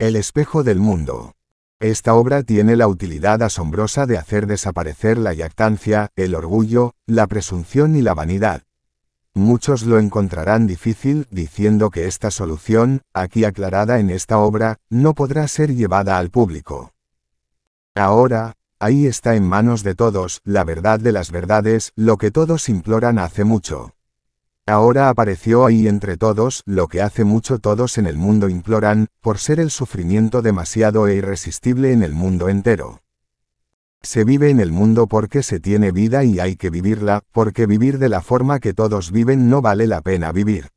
El espejo del mundo. Esta obra tiene la utilidad asombrosa de hacer desaparecer la yactancia, el orgullo, la presunción y la vanidad. Muchos lo encontrarán difícil diciendo que esta solución, aquí aclarada en esta obra, no podrá ser llevada al público. Ahora, ahí está en manos de todos, la verdad de las verdades, lo que todos imploran hace mucho. Ahora apareció ahí entre todos, lo que hace mucho todos en el mundo imploran, por ser el sufrimiento demasiado e irresistible en el mundo entero. Se vive en el mundo porque se tiene vida y hay que vivirla, porque vivir de la forma que todos viven no vale la pena vivir.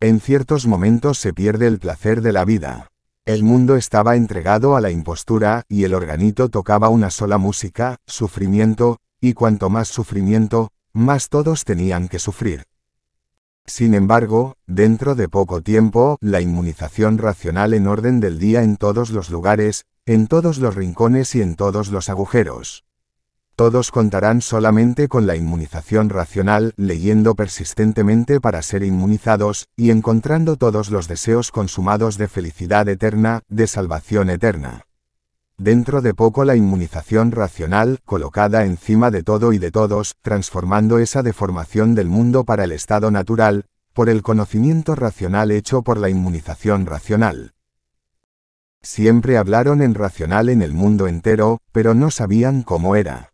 En ciertos momentos se pierde el placer de la vida. El mundo estaba entregado a la impostura, y el organito tocaba una sola música, sufrimiento, y cuanto más sufrimiento, más todos tenían que sufrir. Sin embargo, dentro de poco tiempo, la inmunización racional en orden del día en todos los lugares, en todos los rincones y en todos los agujeros. Todos contarán solamente con la inmunización racional, leyendo persistentemente para ser inmunizados, y encontrando todos los deseos consumados de felicidad eterna, de salvación eterna. Dentro de poco la inmunización racional, colocada encima de todo y de todos, transformando esa deformación del mundo para el estado natural, por el conocimiento racional hecho por la inmunización racional. Siempre hablaron en racional en el mundo entero, pero no sabían cómo era.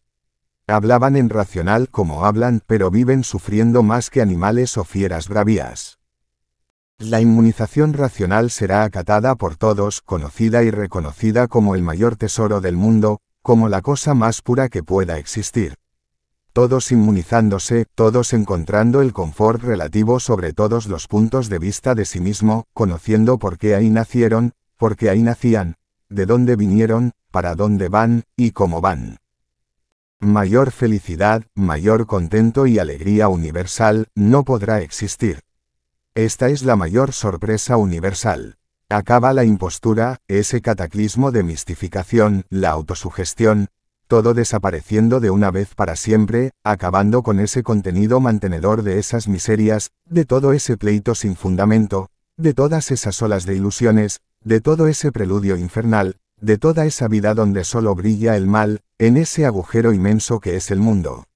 Hablaban en racional como hablan, pero viven sufriendo más que animales o fieras bravías. La inmunización racional será acatada por todos, conocida y reconocida como el mayor tesoro del mundo, como la cosa más pura que pueda existir. Todos inmunizándose, todos encontrando el confort relativo sobre todos los puntos de vista de sí mismo, conociendo por qué ahí nacieron, por qué ahí nacían, de dónde vinieron, para dónde van, y cómo van. Mayor felicidad, mayor contento y alegría universal, no podrá existir. Esta es la mayor sorpresa universal. Acaba la impostura, ese cataclismo de mistificación, la autosugestión, todo desapareciendo de una vez para siempre, acabando con ese contenido mantenedor de esas miserias, de todo ese pleito sin fundamento, de todas esas olas de ilusiones, de todo ese preludio infernal, de toda esa vida donde solo brilla el mal, en ese agujero inmenso que es el mundo.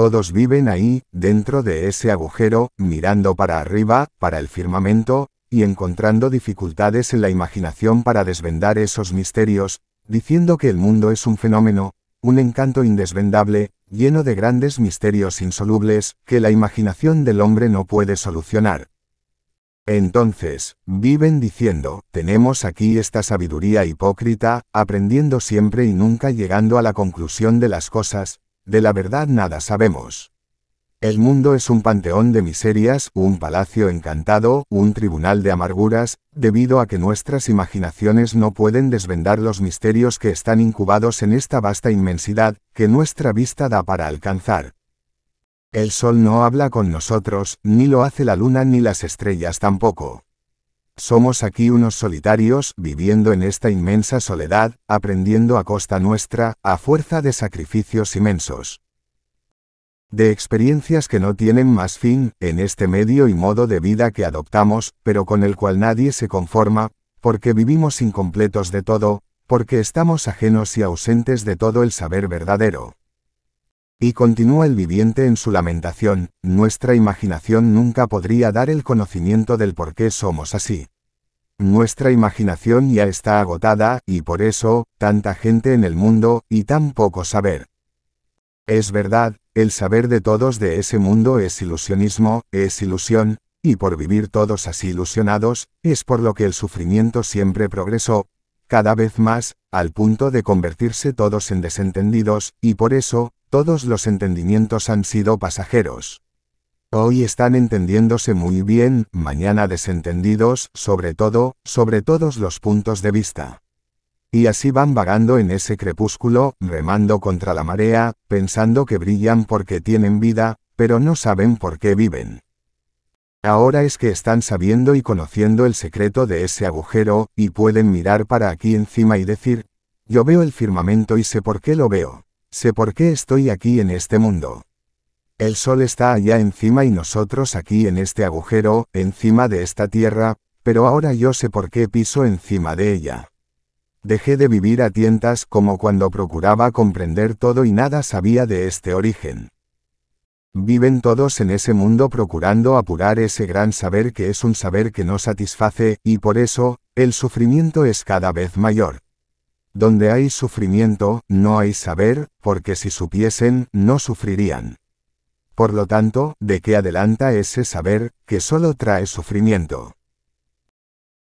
Todos viven ahí, dentro de ese agujero, mirando para arriba, para el firmamento, y encontrando dificultades en la imaginación para desvendar esos misterios, diciendo que el mundo es un fenómeno, un encanto indesvendable, lleno de grandes misterios insolubles, que la imaginación del hombre no puede solucionar. Entonces, viven diciendo, tenemos aquí esta sabiduría hipócrita, aprendiendo siempre y nunca llegando a la conclusión de las cosas, de la verdad nada sabemos. El mundo es un panteón de miserias, un palacio encantado, un tribunal de amarguras, debido a que nuestras imaginaciones no pueden desvendar los misterios que están incubados en esta vasta inmensidad, que nuestra vista da para alcanzar. El sol no habla con nosotros, ni lo hace la luna ni las estrellas tampoco. Somos aquí unos solitarios, viviendo en esta inmensa soledad, aprendiendo a costa nuestra, a fuerza de sacrificios inmensos. De experiencias que no tienen más fin, en este medio y modo de vida que adoptamos, pero con el cual nadie se conforma, porque vivimos incompletos de todo, porque estamos ajenos y ausentes de todo el saber verdadero. Y continúa el viviente en su lamentación, nuestra imaginación nunca podría dar el conocimiento del por qué somos así. Nuestra imaginación ya está agotada, y por eso, tanta gente en el mundo, y tan poco saber. Es verdad, el saber de todos de ese mundo es ilusionismo, es ilusión, y por vivir todos así ilusionados, es por lo que el sufrimiento siempre progresó, cada vez más, al punto de convertirse todos en desentendidos, y por eso, todos los entendimientos han sido pasajeros. Hoy están entendiéndose muy bien, mañana desentendidos, sobre todo, sobre todos los puntos de vista. Y así van vagando en ese crepúsculo, remando contra la marea, pensando que brillan porque tienen vida, pero no saben por qué viven. Ahora es que están sabiendo y conociendo el secreto de ese agujero, y pueden mirar para aquí encima y decir, yo veo el firmamento y sé por qué lo veo. Sé por qué estoy aquí en este mundo. El sol está allá encima y nosotros aquí en este agujero, encima de esta tierra, pero ahora yo sé por qué piso encima de ella. Dejé de vivir a tientas como cuando procuraba comprender todo y nada sabía de este origen. Viven todos en ese mundo procurando apurar ese gran saber que es un saber que no satisface, y por eso, el sufrimiento es cada vez mayor. Donde hay sufrimiento, no hay saber, porque si supiesen, no sufrirían. Por lo tanto, ¿de qué adelanta ese saber, que solo trae sufrimiento?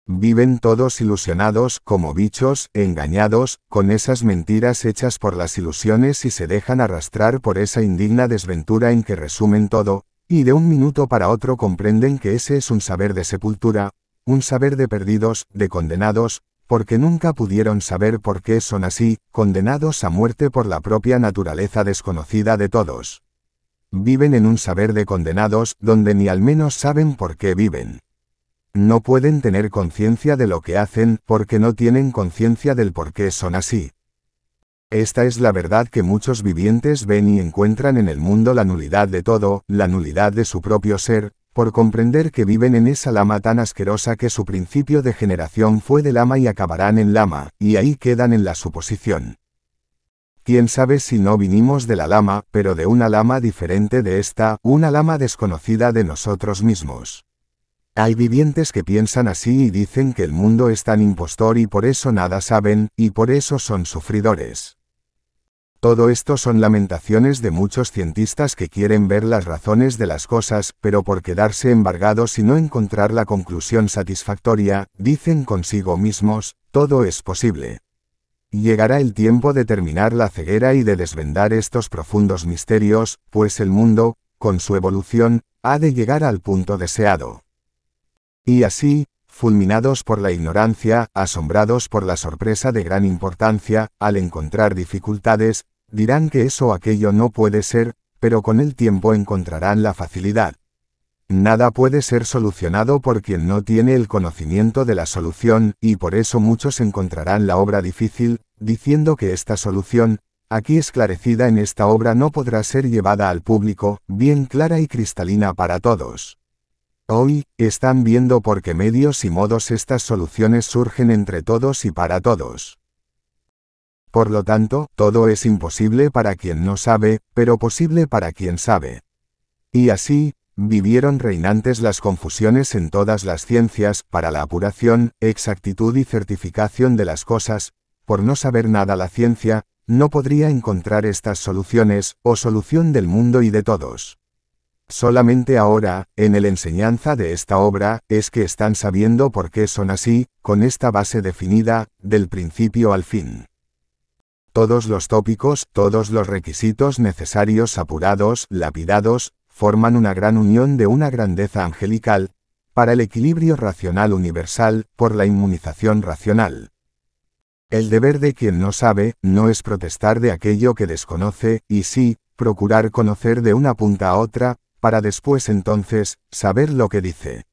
Viven todos ilusionados como bichos, engañados, con esas mentiras hechas por las ilusiones y se dejan arrastrar por esa indigna desventura en que resumen todo, y de un minuto para otro comprenden que ese es un saber de sepultura, un saber de perdidos, de condenados, porque nunca pudieron saber por qué son así, condenados a muerte por la propia naturaleza desconocida de todos. Viven en un saber de condenados, donde ni al menos saben por qué viven. No pueden tener conciencia de lo que hacen, porque no tienen conciencia del por qué son así. Esta es la verdad que muchos vivientes ven y encuentran en el mundo la nulidad de todo, la nulidad de su propio ser, por comprender que viven en esa lama tan asquerosa que su principio de generación fue de lama y acabarán en lama, y ahí quedan en la suposición. Quién sabe si no vinimos de la lama, pero de una lama diferente de esta, una lama desconocida de nosotros mismos. Hay vivientes que piensan así y dicen que el mundo es tan impostor y por eso nada saben, y por eso son sufridores. Todo esto son lamentaciones de muchos cientistas que quieren ver las razones de las cosas, pero por quedarse embargados y no encontrar la conclusión satisfactoria, dicen consigo mismos, todo es posible. Llegará el tiempo de terminar la ceguera y de desvendar estos profundos misterios, pues el mundo, con su evolución, ha de llegar al punto deseado. Y así, fulminados por la ignorancia, asombrados por la sorpresa de gran importancia, al encontrar dificultades, dirán que eso o aquello no puede ser, pero con el tiempo encontrarán la facilidad. Nada puede ser solucionado por quien no tiene el conocimiento de la solución, y por eso muchos encontrarán la obra difícil, diciendo que esta solución, aquí esclarecida en esta obra no podrá ser llevada al público, bien clara y cristalina para todos. Hoy, están viendo por qué medios y modos estas soluciones surgen entre todos y para todos. Por lo tanto, todo es imposible para quien no sabe, pero posible para quien sabe. Y así, vivieron reinantes las confusiones en todas las ciencias, para la apuración, exactitud y certificación de las cosas, por no saber nada la ciencia, no podría encontrar estas soluciones, o solución del mundo y de todos. Solamente ahora, en el enseñanza de esta obra, es que están sabiendo por qué son así, con esta base definida, del principio al fin. Todos los tópicos, todos los requisitos necesarios apurados, lapidados, forman una gran unión de una grandeza angelical, para el equilibrio racional universal, por la inmunización racional. El deber de quien no sabe, no es protestar de aquello que desconoce, y sí, procurar conocer de una punta a otra, para después entonces saber lo que dice.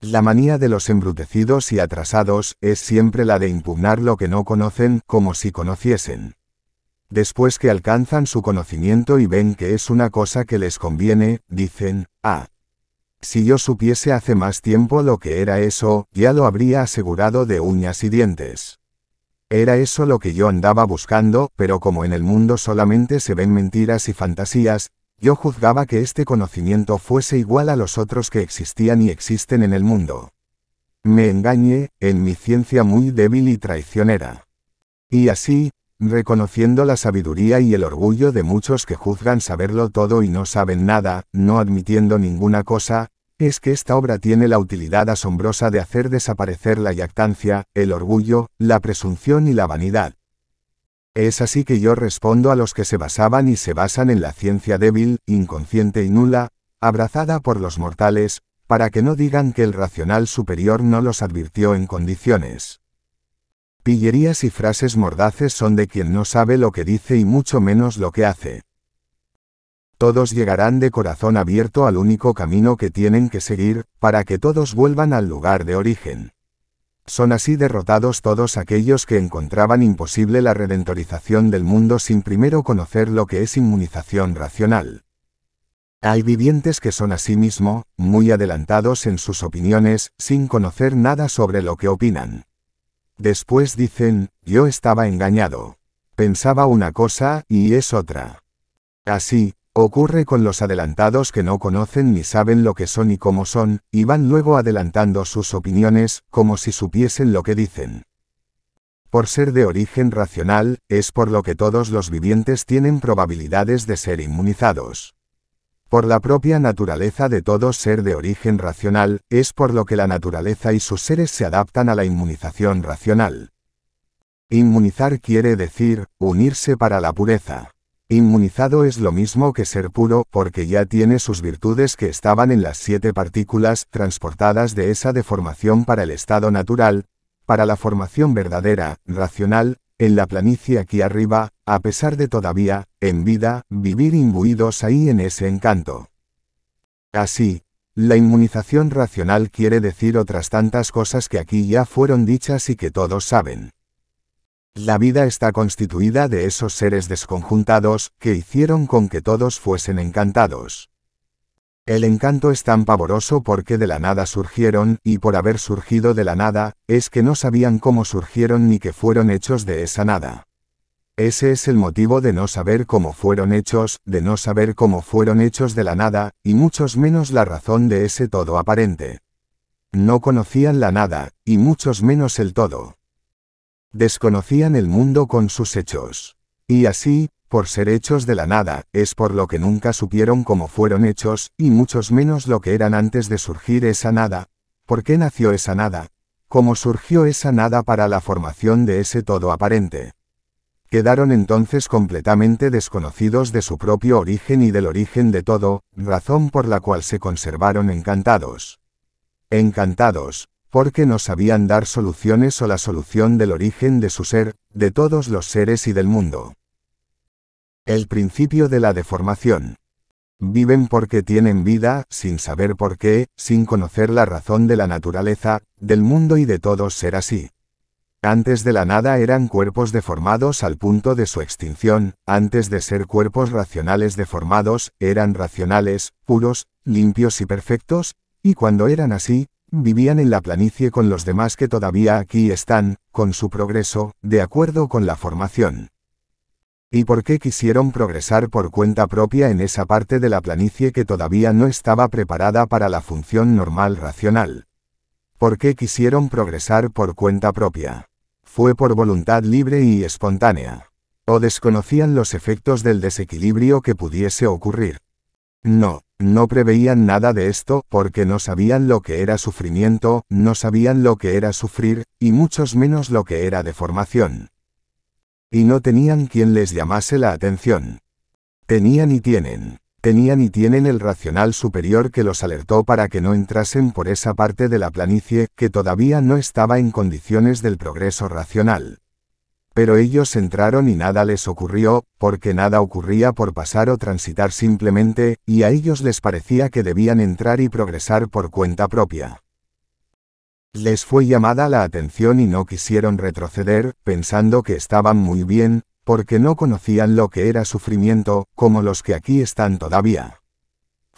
La manía de los embrutecidos y atrasados es siempre la de impugnar lo que no conocen como si conociesen. Después que alcanzan su conocimiento y ven que es una cosa que les conviene, dicen, ah, si yo supiese hace más tiempo lo que era eso, ya lo habría asegurado de uñas y dientes. Era eso lo que yo andaba buscando, pero como en el mundo solamente se ven mentiras y fantasías, yo juzgaba que este conocimiento fuese igual a los otros que existían y existen en el mundo. Me engañé, en mi ciencia muy débil y traicionera. Y así, reconociendo la sabiduría y el orgullo de muchos que juzgan saberlo todo y no saben nada, no admitiendo ninguna cosa, es que esta obra tiene la utilidad asombrosa de hacer desaparecer la yactancia, el orgullo, la presunción y la vanidad, es así que yo respondo a los que se basaban y se basan en la ciencia débil, inconsciente y nula, abrazada por los mortales, para que no digan que el racional superior no los advirtió en condiciones. Pillerías y frases mordaces son de quien no sabe lo que dice y mucho menos lo que hace. Todos llegarán de corazón abierto al único camino que tienen que seguir, para que todos vuelvan al lugar de origen. Son así derrotados todos aquellos que encontraban imposible la redentorización del mundo sin primero conocer lo que es inmunización racional. Hay vivientes que son asimismo, muy adelantados en sus opiniones, sin conocer nada sobre lo que opinan. Después dicen, yo estaba engañado. Pensaba una cosa y es otra. Así, Ocurre con los adelantados que no conocen ni saben lo que son y cómo son, y van luego adelantando sus opiniones, como si supiesen lo que dicen. Por ser de origen racional, es por lo que todos los vivientes tienen probabilidades de ser inmunizados. Por la propia naturaleza de todo ser de origen racional, es por lo que la naturaleza y sus seres se adaptan a la inmunización racional. Inmunizar quiere decir, unirse para la pureza. Inmunizado es lo mismo que ser puro, porque ya tiene sus virtudes que estaban en las siete partículas transportadas de esa deformación para el estado natural, para la formación verdadera, racional, en la planicie aquí arriba, a pesar de todavía, en vida, vivir imbuidos ahí en ese encanto. Así, la inmunización racional quiere decir otras tantas cosas que aquí ya fueron dichas y que todos saben. La vida está constituida de esos seres desconjuntados, que hicieron con que todos fuesen encantados. El encanto es tan pavoroso porque de la nada surgieron, y por haber surgido de la nada, es que no sabían cómo surgieron ni que fueron hechos de esa nada. Ese es el motivo de no saber cómo fueron hechos, de no saber cómo fueron hechos de la nada, y muchos menos la razón de ese todo aparente. No conocían la nada, y muchos menos el todo desconocían el mundo con sus hechos. Y así, por ser hechos de la nada, es por lo que nunca supieron cómo fueron hechos, y muchos menos lo que eran antes de surgir esa nada. ¿Por qué nació esa nada? ¿Cómo surgió esa nada para la formación de ese todo aparente? Quedaron entonces completamente desconocidos de su propio origen y del origen de todo, razón por la cual se conservaron encantados. Encantados, porque no sabían dar soluciones o la solución del origen de su ser, de todos los seres y del mundo. El principio de la deformación. Viven porque tienen vida, sin saber por qué, sin conocer la razón de la naturaleza, del mundo y de todo ser así. Antes de la nada eran cuerpos deformados al punto de su extinción, antes de ser cuerpos racionales deformados, eran racionales, puros, limpios y perfectos, y cuando eran así, vivían en la planicie con los demás que todavía aquí están, con su progreso, de acuerdo con la formación. ¿Y por qué quisieron progresar por cuenta propia en esa parte de la planicie que todavía no estaba preparada para la función normal racional? ¿Por qué quisieron progresar por cuenta propia? Fue por voluntad libre y espontánea. O desconocían los efectos del desequilibrio que pudiese ocurrir. No, no preveían nada de esto, porque no sabían lo que era sufrimiento, no sabían lo que era sufrir, y muchos menos lo que era deformación. Y no tenían quien les llamase la atención. Tenían y tienen. Tenían y tienen el racional superior que los alertó para que no entrasen por esa parte de la planicie que todavía no estaba en condiciones del progreso racional. Pero ellos entraron y nada les ocurrió, porque nada ocurría por pasar o transitar simplemente, y a ellos les parecía que debían entrar y progresar por cuenta propia. Les fue llamada la atención y no quisieron retroceder, pensando que estaban muy bien, porque no conocían lo que era sufrimiento, como los que aquí están todavía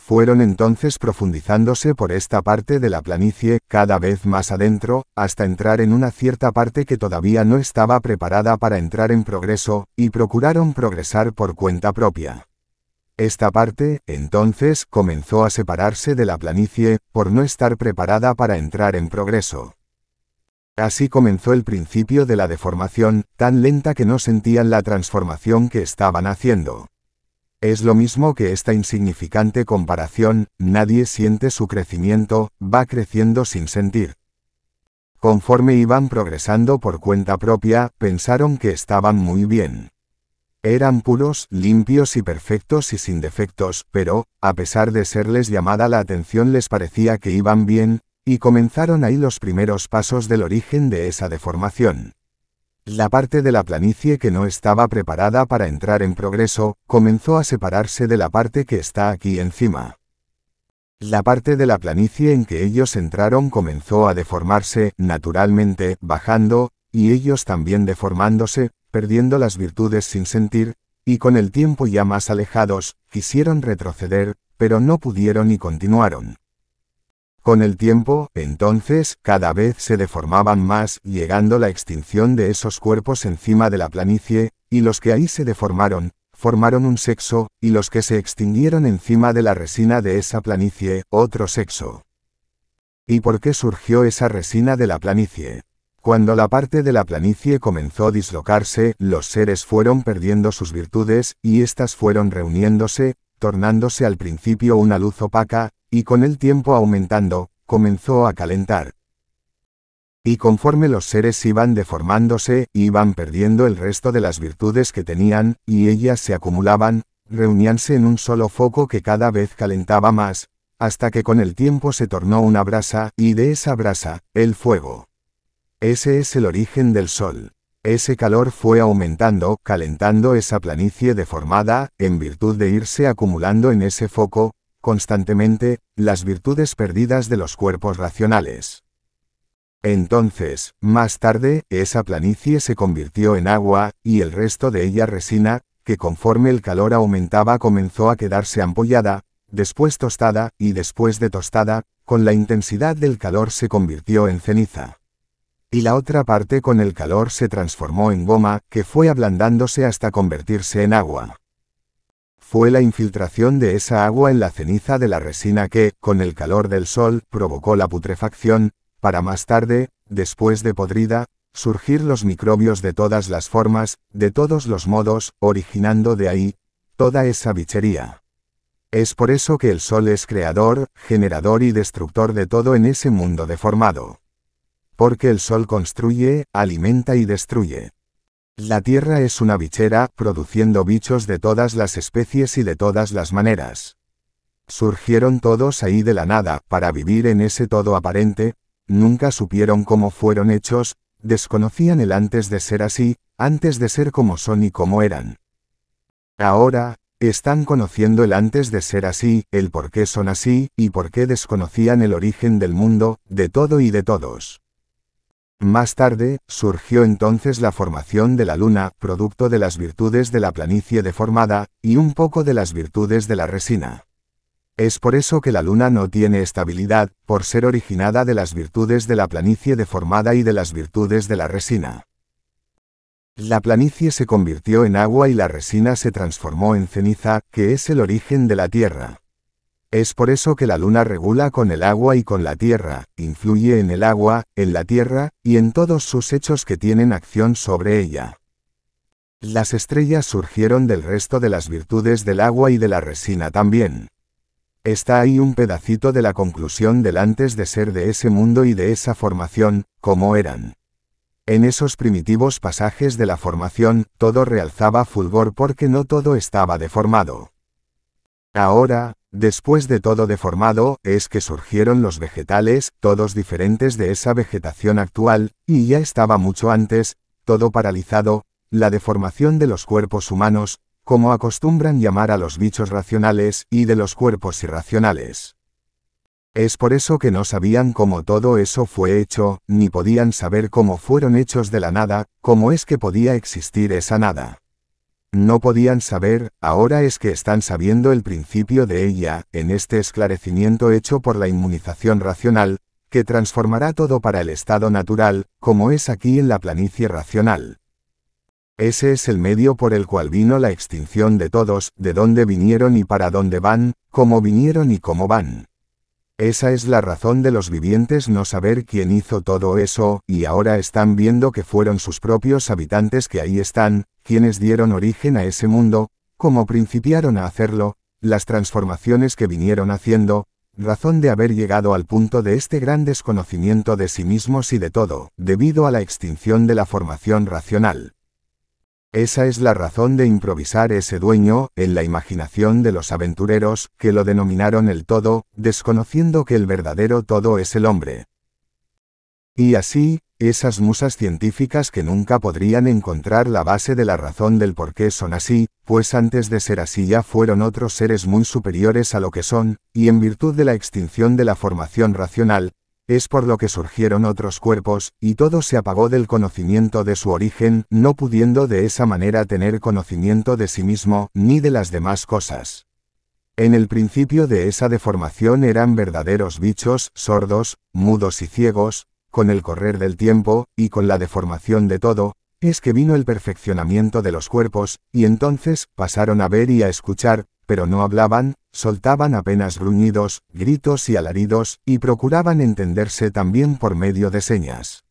fueron entonces profundizándose por esta parte de la planicie, cada vez más adentro, hasta entrar en una cierta parte que todavía no estaba preparada para entrar en progreso, y procuraron progresar por cuenta propia. Esta parte, entonces, comenzó a separarse de la planicie, por no estar preparada para entrar en progreso. Así comenzó el principio de la deformación, tan lenta que no sentían la transformación que estaban haciendo. Es lo mismo que esta insignificante comparación, nadie siente su crecimiento, va creciendo sin sentir. Conforme iban progresando por cuenta propia, pensaron que estaban muy bien. Eran puros, limpios y perfectos y sin defectos, pero, a pesar de serles llamada la atención les parecía que iban bien, y comenzaron ahí los primeros pasos del origen de esa deformación. La parte de la planicie que no estaba preparada para entrar en progreso, comenzó a separarse de la parte que está aquí encima. La parte de la planicie en que ellos entraron comenzó a deformarse, naturalmente, bajando, y ellos también deformándose, perdiendo las virtudes sin sentir, y con el tiempo ya más alejados, quisieron retroceder, pero no pudieron y continuaron. Con el tiempo, entonces, cada vez se deformaban más, llegando la extinción de esos cuerpos encima de la planicie, y los que ahí se deformaron, formaron un sexo, y los que se extinguieron encima de la resina de esa planicie, otro sexo. ¿Y por qué surgió esa resina de la planicie? Cuando la parte de la planicie comenzó a dislocarse, los seres fueron perdiendo sus virtudes, y éstas fueron reuniéndose, tornándose al principio una luz opaca, y con el tiempo aumentando, comenzó a calentar. Y conforme los seres iban deformándose, iban perdiendo el resto de las virtudes que tenían, y ellas se acumulaban, reuníanse en un solo foco que cada vez calentaba más, hasta que con el tiempo se tornó una brasa, y de esa brasa, el fuego. Ese es el origen del sol. Ese calor fue aumentando, calentando esa planicie deformada, en virtud de irse acumulando en ese foco, constantemente, las virtudes perdidas de los cuerpos racionales. Entonces, más tarde, esa planicie se convirtió en agua, y el resto de ella resina, que conforme el calor aumentaba comenzó a quedarse ampollada, después tostada, y después de tostada, con la intensidad del calor se convirtió en ceniza. Y la otra parte con el calor se transformó en goma, que fue ablandándose hasta convertirse en agua fue la infiltración de esa agua en la ceniza de la resina que, con el calor del sol, provocó la putrefacción, para más tarde, después de podrida, surgir los microbios de todas las formas, de todos los modos, originando de ahí, toda esa bichería. Es por eso que el Sol es creador, generador y destructor de todo en ese mundo deformado. Porque el Sol construye, alimenta y destruye. La Tierra es una bichera, produciendo bichos de todas las especies y de todas las maneras. Surgieron todos ahí de la nada, para vivir en ese todo aparente, nunca supieron cómo fueron hechos, desconocían el antes de ser así, antes de ser como son y como eran. Ahora, están conociendo el antes de ser así, el por qué son así, y por qué desconocían el origen del mundo, de todo y de todos. Más tarde, surgió entonces la formación de la luna, producto de las virtudes de la planicie deformada, y un poco de las virtudes de la resina. Es por eso que la luna no tiene estabilidad, por ser originada de las virtudes de la planicie deformada y de las virtudes de la resina. La planicie se convirtió en agua y la resina se transformó en ceniza, que es el origen de la Tierra. Es por eso que la luna regula con el agua y con la tierra, influye en el agua, en la tierra, y en todos sus hechos que tienen acción sobre ella. Las estrellas surgieron del resto de las virtudes del agua y de la resina también. Está ahí un pedacito de la conclusión del antes de ser de ese mundo y de esa formación, como eran. En esos primitivos pasajes de la formación, todo realzaba fulgor porque no todo estaba deformado. Ahora, después de todo deformado, es que surgieron los vegetales, todos diferentes de esa vegetación actual, y ya estaba mucho antes, todo paralizado, la deformación de los cuerpos humanos, como acostumbran llamar a los bichos racionales y de los cuerpos irracionales. Es por eso que no sabían cómo todo eso fue hecho, ni podían saber cómo fueron hechos de la nada, cómo es que podía existir esa nada no podían saber, ahora es que están sabiendo el principio de ella, en este esclarecimiento hecho por la inmunización racional, que transformará todo para el estado natural, como es aquí en la planicie racional. Ese es el medio por el cual vino la extinción de todos, de dónde vinieron y para dónde van, cómo vinieron y cómo van. Esa es la razón de los vivientes no saber quién hizo todo eso, y ahora están viendo que fueron sus propios habitantes que ahí están, quienes dieron origen a ese mundo, cómo principiaron a hacerlo, las transformaciones que vinieron haciendo, razón de haber llegado al punto de este gran desconocimiento de sí mismos y de todo, debido a la extinción de la formación racional. Esa es la razón de improvisar ese dueño, en la imaginación de los aventureros, que lo denominaron el todo, desconociendo que el verdadero todo es el hombre. Y así, esas musas científicas que nunca podrían encontrar la base de la razón del por qué son así, pues antes de ser así ya fueron otros seres muy superiores a lo que son, y en virtud de la extinción de la formación racional, es por lo que surgieron otros cuerpos, y todo se apagó del conocimiento de su origen, no pudiendo de esa manera tener conocimiento de sí mismo, ni de las demás cosas. En el principio de esa deformación eran verdaderos bichos, sordos, mudos y ciegos, con el correr del tiempo, y con la deformación de todo, es que vino el perfeccionamiento de los cuerpos, y entonces pasaron a ver y a escuchar, pero no hablaban, soltaban apenas gruñidos, gritos y alaridos, y procuraban entenderse también por medio de señas.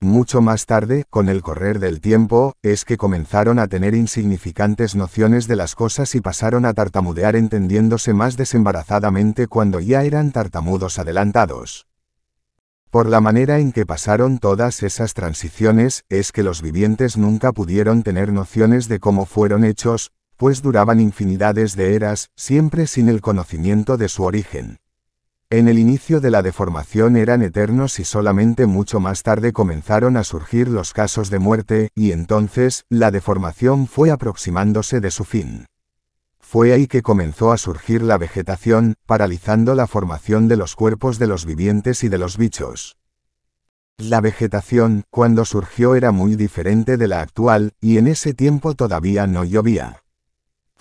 Mucho más tarde, con el correr del tiempo, es que comenzaron a tener insignificantes nociones de las cosas y pasaron a tartamudear entendiéndose más desembarazadamente cuando ya eran tartamudos adelantados. Por la manera en que pasaron todas esas transiciones, es que los vivientes nunca pudieron tener nociones de cómo fueron hechos, pues duraban infinidades de eras, siempre sin el conocimiento de su origen. En el inicio de la deformación eran eternos y solamente mucho más tarde comenzaron a surgir los casos de muerte, y entonces, la deformación fue aproximándose de su fin. Fue ahí que comenzó a surgir la vegetación, paralizando la formación de los cuerpos de los vivientes y de los bichos. La vegetación, cuando surgió, era muy diferente de la actual, y en ese tiempo todavía no llovía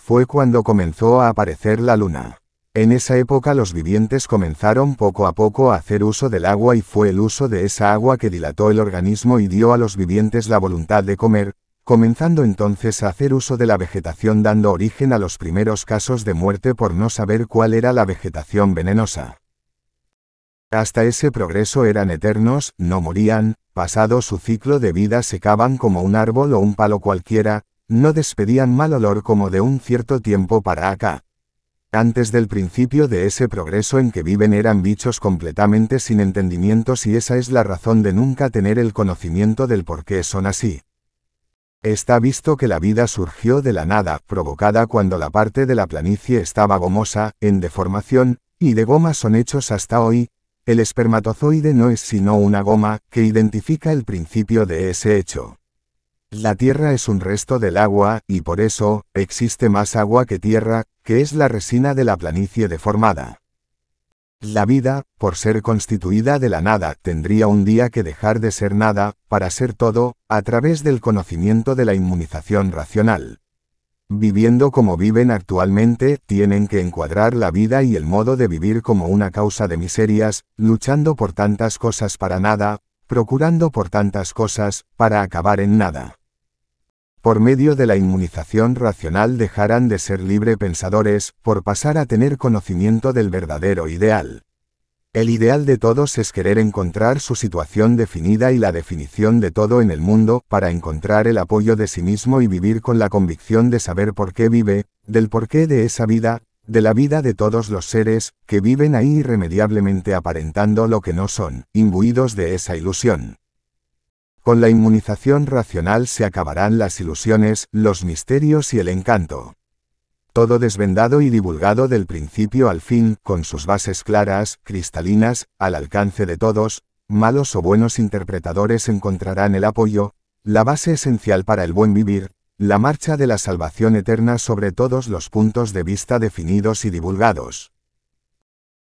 fue cuando comenzó a aparecer la luna. En esa época los vivientes comenzaron poco a poco a hacer uso del agua y fue el uso de esa agua que dilató el organismo y dio a los vivientes la voluntad de comer, comenzando entonces a hacer uso de la vegetación dando origen a los primeros casos de muerte por no saber cuál era la vegetación venenosa. Hasta ese progreso eran eternos, no morían, pasado su ciclo de vida secaban como un árbol o un palo cualquiera, no despedían mal olor como de un cierto tiempo para acá. Antes del principio de ese progreso en que viven eran bichos completamente sin entendimientos y esa es la razón de nunca tener el conocimiento del por qué son así. Está visto que la vida surgió de la nada, provocada cuando la parte de la planicie estaba gomosa, en deformación, y de goma son hechos hasta hoy. El espermatozoide no es sino una goma, que identifica el principio de ese hecho. La tierra es un resto del agua, y por eso, existe más agua que tierra, que es la resina de la planicie deformada. La vida, por ser constituida de la nada, tendría un día que dejar de ser nada, para ser todo, a través del conocimiento de la inmunización racional. Viviendo como viven actualmente, tienen que encuadrar la vida y el modo de vivir como una causa de miserias, luchando por tantas cosas para nada, procurando por tantas cosas, para acabar en nada por medio de la inmunización racional dejarán de ser libre pensadores, por pasar a tener conocimiento del verdadero ideal. El ideal de todos es querer encontrar su situación definida y la definición de todo en el mundo, para encontrar el apoyo de sí mismo y vivir con la convicción de saber por qué vive, del porqué de esa vida, de la vida de todos los seres, que viven ahí irremediablemente aparentando lo que no son, imbuidos de esa ilusión. Con la inmunización racional se acabarán las ilusiones, los misterios y el encanto. Todo desvendado y divulgado del principio al fin, con sus bases claras, cristalinas, al alcance de todos, malos o buenos interpretadores encontrarán el apoyo, la base esencial para el buen vivir, la marcha de la salvación eterna sobre todos los puntos de vista definidos y divulgados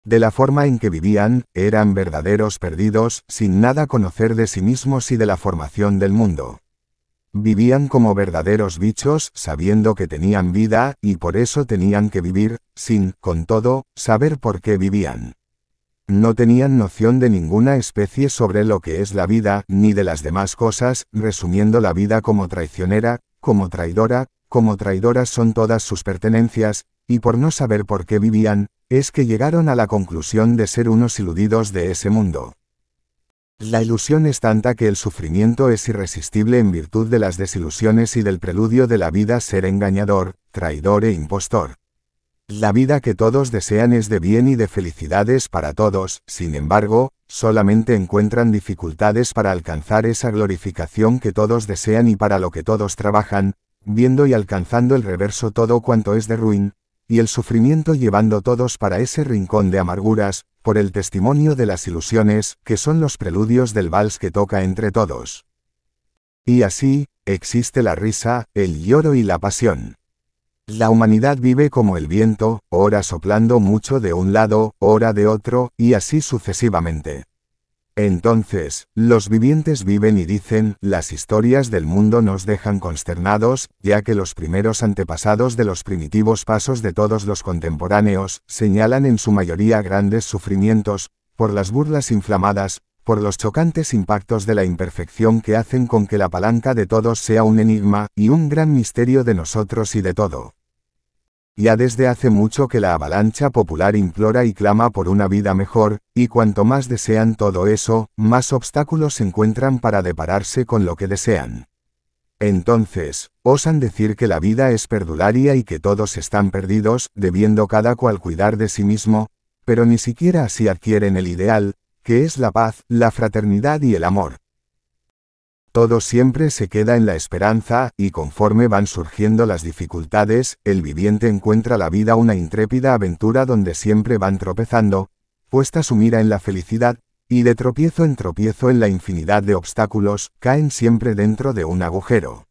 de la forma en que vivían, eran verdaderos perdidos, sin nada conocer de sí mismos y de la formación del mundo. Vivían como verdaderos bichos, sabiendo que tenían vida, y por eso tenían que vivir, sin, con todo, saber por qué vivían. No tenían noción de ninguna especie sobre lo que es la vida, ni de las demás cosas, resumiendo la vida como traicionera, como traidora, como traidoras son todas sus pertenencias, y por no saber por qué vivían, es que llegaron a la conclusión de ser unos iludidos de ese mundo. La ilusión es tanta que el sufrimiento es irresistible en virtud de las desilusiones y del preludio de la vida ser engañador, traidor e impostor. La vida que todos desean es de bien y de felicidades para todos, sin embargo, solamente encuentran dificultades para alcanzar esa glorificación que todos desean y para lo que todos trabajan, viendo y alcanzando el reverso todo cuanto es de ruin, y el sufrimiento llevando todos para ese rincón de amarguras, por el testimonio de las ilusiones, que son los preludios del vals que toca entre todos. Y así, existe la risa, el lloro y la pasión. La humanidad vive como el viento, ora soplando mucho de un lado, ora de otro, y así sucesivamente. Entonces, los vivientes viven y dicen, las historias del mundo nos dejan consternados, ya que los primeros antepasados de los primitivos pasos de todos los contemporáneos, señalan en su mayoría grandes sufrimientos, por las burlas inflamadas, por los chocantes impactos de la imperfección que hacen con que la palanca de todos sea un enigma, y un gran misterio de nosotros y de todo. Ya desde hace mucho que la avalancha popular implora y clama por una vida mejor, y cuanto más desean todo eso, más obstáculos se encuentran para depararse con lo que desean. Entonces, osan decir que la vida es perdularia y que todos están perdidos, debiendo cada cual cuidar de sí mismo, pero ni siquiera así adquieren el ideal, que es la paz, la fraternidad y el amor todo siempre se queda en la esperanza, y conforme van surgiendo las dificultades, el viviente encuentra la vida una intrépida aventura donde siempre van tropezando, puesta su mira en la felicidad, y de tropiezo en tropiezo en la infinidad de obstáculos, caen siempre dentro de un agujero.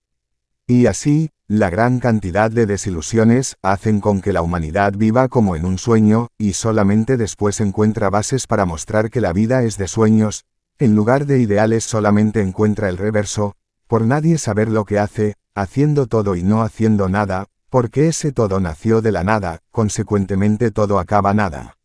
Y así, la gran cantidad de desilusiones hacen con que la humanidad viva como en un sueño, y solamente después encuentra bases para mostrar que la vida es de sueños, en lugar de ideales solamente encuentra el reverso, por nadie saber lo que hace, haciendo todo y no haciendo nada, porque ese todo nació de la nada, consecuentemente todo acaba nada.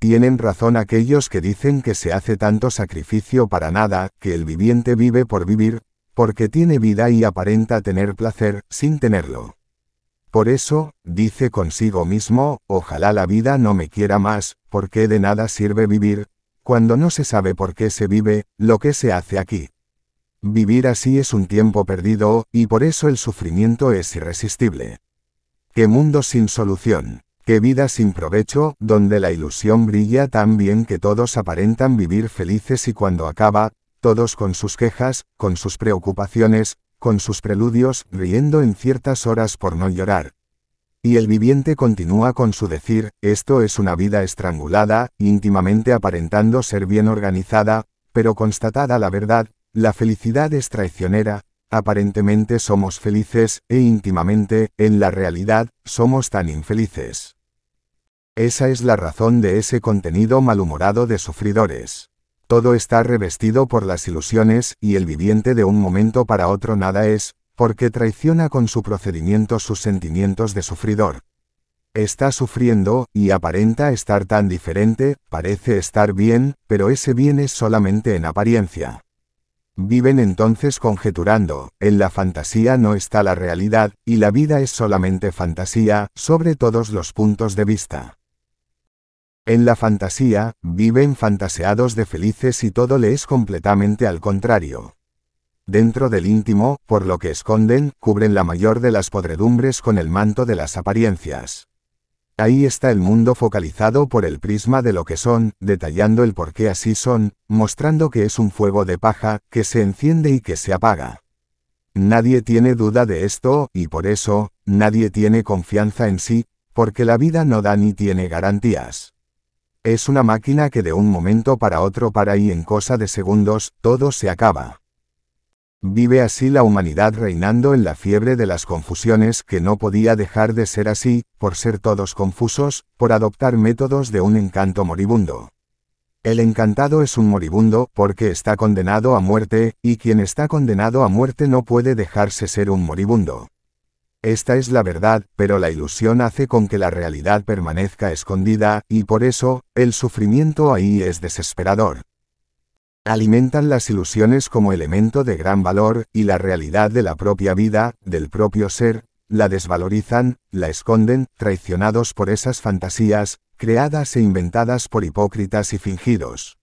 Tienen razón aquellos que dicen que se hace tanto sacrificio para nada, que el viviente vive por vivir, porque tiene vida y aparenta tener placer, sin tenerlo. Por eso, dice consigo mismo, ojalá la vida no me quiera más, porque de nada sirve vivir, cuando no se sabe por qué se vive, lo que se hace aquí. Vivir así es un tiempo perdido, y por eso el sufrimiento es irresistible. Qué mundo sin solución, qué vida sin provecho, donde la ilusión brilla tan bien que todos aparentan vivir felices y cuando acaba, todos con sus quejas, con sus preocupaciones, con sus preludios, riendo en ciertas horas por no llorar, y el viviente continúa con su decir, esto es una vida estrangulada, íntimamente aparentando ser bien organizada, pero constatada la verdad, la felicidad es traicionera, aparentemente somos felices, e íntimamente, en la realidad, somos tan infelices. Esa es la razón de ese contenido malhumorado de sufridores. Todo está revestido por las ilusiones, y el viviente de un momento para otro nada es, porque traiciona con su procedimiento sus sentimientos de sufridor. Está sufriendo, y aparenta estar tan diferente, parece estar bien, pero ese bien es solamente en apariencia. Viven entonces conjeturando, en la fantasía no está la realidad, y la vida es solamente fantasía, sobre todos los puntos de vista. En la fantasía, viven fantaseados de felices y todo le es completamente al contrario. Dentro del íntimo, por lo que esconden, cubren la mayor de las podredumbres con el manto de las apariencias. Ahí está el mundo focalizado por el prisma de lo que son, detallando el por qué así son, mostrando que es un fuego de paja, que se enciende y que se apaga. Nadie tiene duda de esto, y por eso, nadie tiene confianza en sí, porque la vida no da ni tiene garantías. Es una máquina que de un momento para otro para y en cosa de segundos, todo se acaba. Vive así la humanidad reinando en la fiebre de las confusiones que no podía dejar de ser así, por ser todos confusos, por adoptar métodos de un encanto moribundo. El encantado es un moribundo porque está condenado a muerte, y quien está condenado a muerte no puede dejarse ser un moribundo. Esta es la verdad, pero la ilusión hace con que la realidad permanezca escondida, y por eso, el sufrimiento ahí es desesperador alimentan las ilusiones como elemento de gran valor, y la realidad de la propia vida, del propio ser, la desvalorizan, la esconden, traicionados por esas fantasías, creadas e inventadas por hipócritas y fingidos.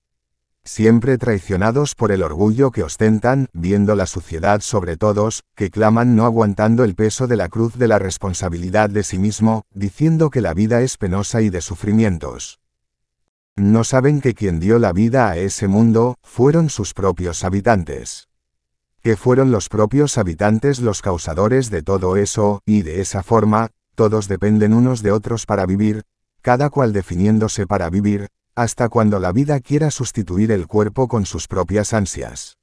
Siempre traicionados por el orgullo que ostentan, viendo la suciedad sobre todos, que claman no aguantando el peso de la cruz de la responsabilidad de sí mismo, diciendo que la vida es penosa y de sufrimientos. No saben que quien dio la vida a ese mundo, fueron sus propios habitantes. Que fueron los propios habitantes los causadores de todo eso, y de esa forma, todos dependen unos de otros para vivir, cada cual definiéndose para vivir, hasta cuando la vida quiera sustituir el cuerpo con sus propias ansias.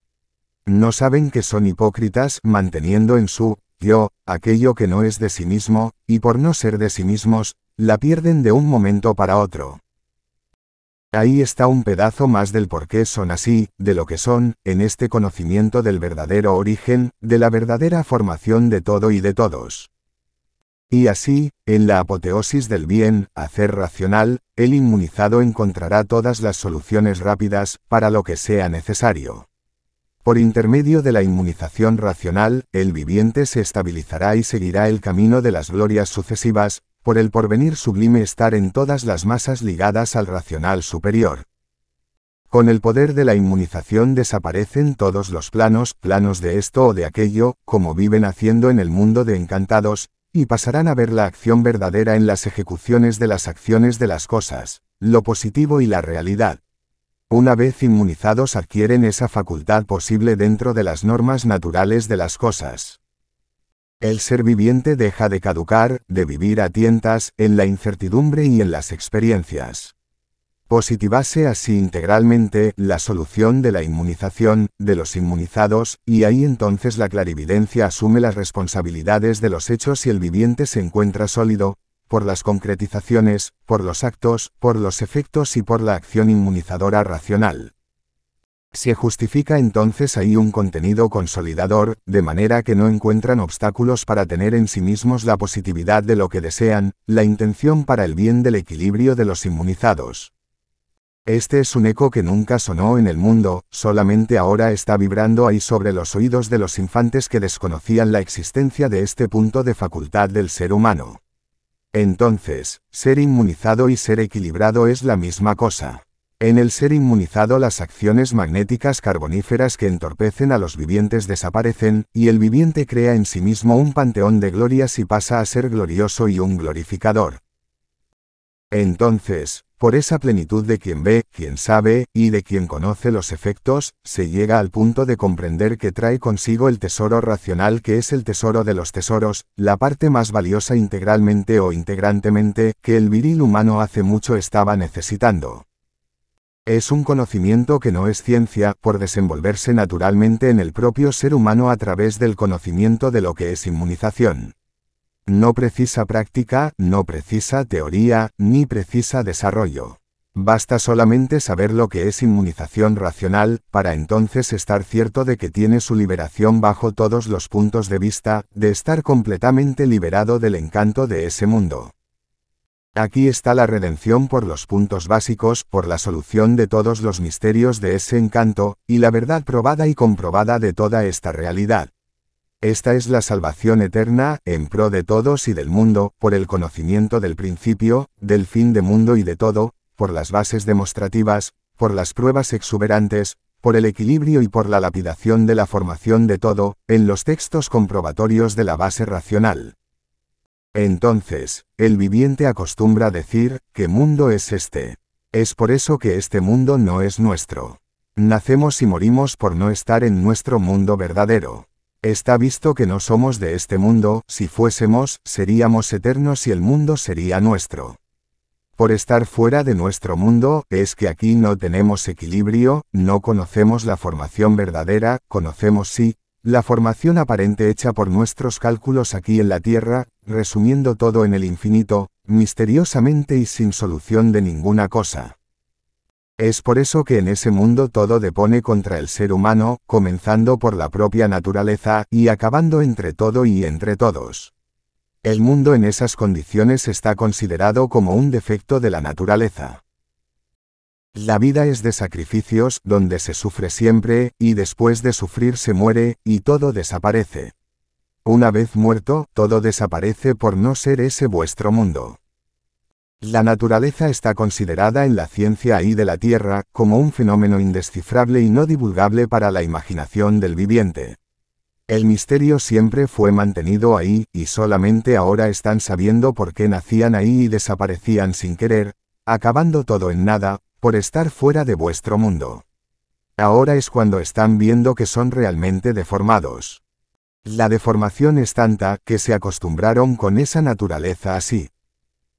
No saben que son hipócritas manteniendo en su yo aquello que no es de sí mismo, y por no ser de sí mismos, la pierden de un momento para otro. Ahí está un pedazo más del por qué son así, de lo que son, en este conocimiento del verdadero origen, de la verdadera formación de todo y de todos. Y así, en la apoteosis del bien, hacer racional, el inmunizado encontrará todas las soluciones rápidas para lo que sea necesario. Por intermedio de la inmunización racional, el viviente se estabilizará y seguirá el camino de las glorias sucesivas, por el porvenir sublime estar en todas las masas ligadas al racional superior. Con el poder de la inmunización desaparecen todos los planos, planos de esto o de aquello, como viven haciendo en el mundo de encantados, y pasarán a ver la acción verdadera en las ejecuciones de las acciones de las cosas, lo positivo y la realidad. Una vez inmunizados adquieren esa facultad posible dentro de las normas naturales de las cosas. El ser viviente deja de caducar, de vivir a tientas, en la incertidumbre y en las experiencias. Positivase así integralmente la solución de la inmunización, de los inmunizados, y ahí entonces la clarividencia asume las responsabilidades de los hechos y el viviente se encuentra sólido, por las concretizaciones, por los actos, por los efectos y por la acción inmunizadora racional. Se justifica entonces ahí un contenido consolidador, de manera que no encuentran obstáculos para tener en sí mismos la positividad de lo que desean, la intención para el bien del equilibrio de los inmunizados. Este es un eco que nunca sonó en el mundo, solamente ahora está vibrando ahí sobre los oídos de los infantes que desconocían la existencia de este punto de facultad del ser humano. Entonces, ser inmunizado y ser equilibrado es la misma cosa en el ser inmunizado las acciones magnéticas carboníferas que entorpecen a los vivientes desaparecen, y el viviente crea en sí mismo un panteón de glorias y pasa a ser glorioso y un glorificador. Entonces, por esa plenitud de quien ve, quien sabe, y de quien conoce los efectos, se llega al punto de comprender que trae consigo el tesoro racional que es el tesoro de los tesoros, la parte más valiosa integralmente o integrantemente, que el viril humano hace mucho estaba necesitando. Es un conocimiento que no es ciencia, por desenvolverse naturalmente en el propio ser humano a través del conocimiento de lo que es inmunización. No precisa práctica, no precisa teoría, ni precisa desarrollo. Basta solamente saber lo que es inmunización racional, para entonces estar cierto de que tiene su liberación bajo todos los puntos de vista, de estar completamente liberado del encanto de ese mundo. Aquí está la redención por los puntos básicos, por la solución de todos los misterios de ese encanto, y la verdad probada y comprobada de toda esta realidad. Esta es la salvación eterna, en pro de todos y del mundo, por el conocimiento del principio, del fin de mundo y de todo, por las bases demostrativas, por las pruebas exuberantes, por el equilibrio y por la lapidación de la formación de todo, en los textos comprobatorios de la base racional. Entonces, el viviente acostumbra decir, ¿qué mundo es este? Es por eso que este mundo no es nuestro. Nacemos y morimos por no estar en nuestro mundo verdadero. Está visto que no somos de este mundo, si fuésemos, seríamos eternos y el mundo sería nuestro. Por estar fuera de nuestro mundo, es que aquí no tenemos equilibrio, no conocemos la formación verdadera, conocemos sí, la formación aparente hecha por nuestros cálculos aquí en la Tierra, resumiendo todo en el infinito, misteriosamente y sin solución de ninguna cosa. Es por eso que en ese mundo todo depone contra el ser humano, comenzando por la propia naturaleza, y acabando entre todo y entre todos. El mundo en esas condiciones está considerado como un defecto de la naturaleza. La vida es de sacrificios, donde se sufre siempre, y después de sufrir se muere, y todo desaparece. Una vez muerto, todo desaparece por no ser ese vuestro mundo. La naturaleza está considerada en la ciencia y de la Tierra como un fenómeno indescifrable y no divulgable para la imaginación del viviente. El misterio siempre fue mantenido ahí, y solamente ahora están sabiendo por qué nacían ahí y desaparecían sin querer, acabando todo en nada, por estar fuera de vuestro mundo. Ahora es cuando están viendo que son realmente deformados. La deformación es tanta que se acostumbraron con esa naturaleza así.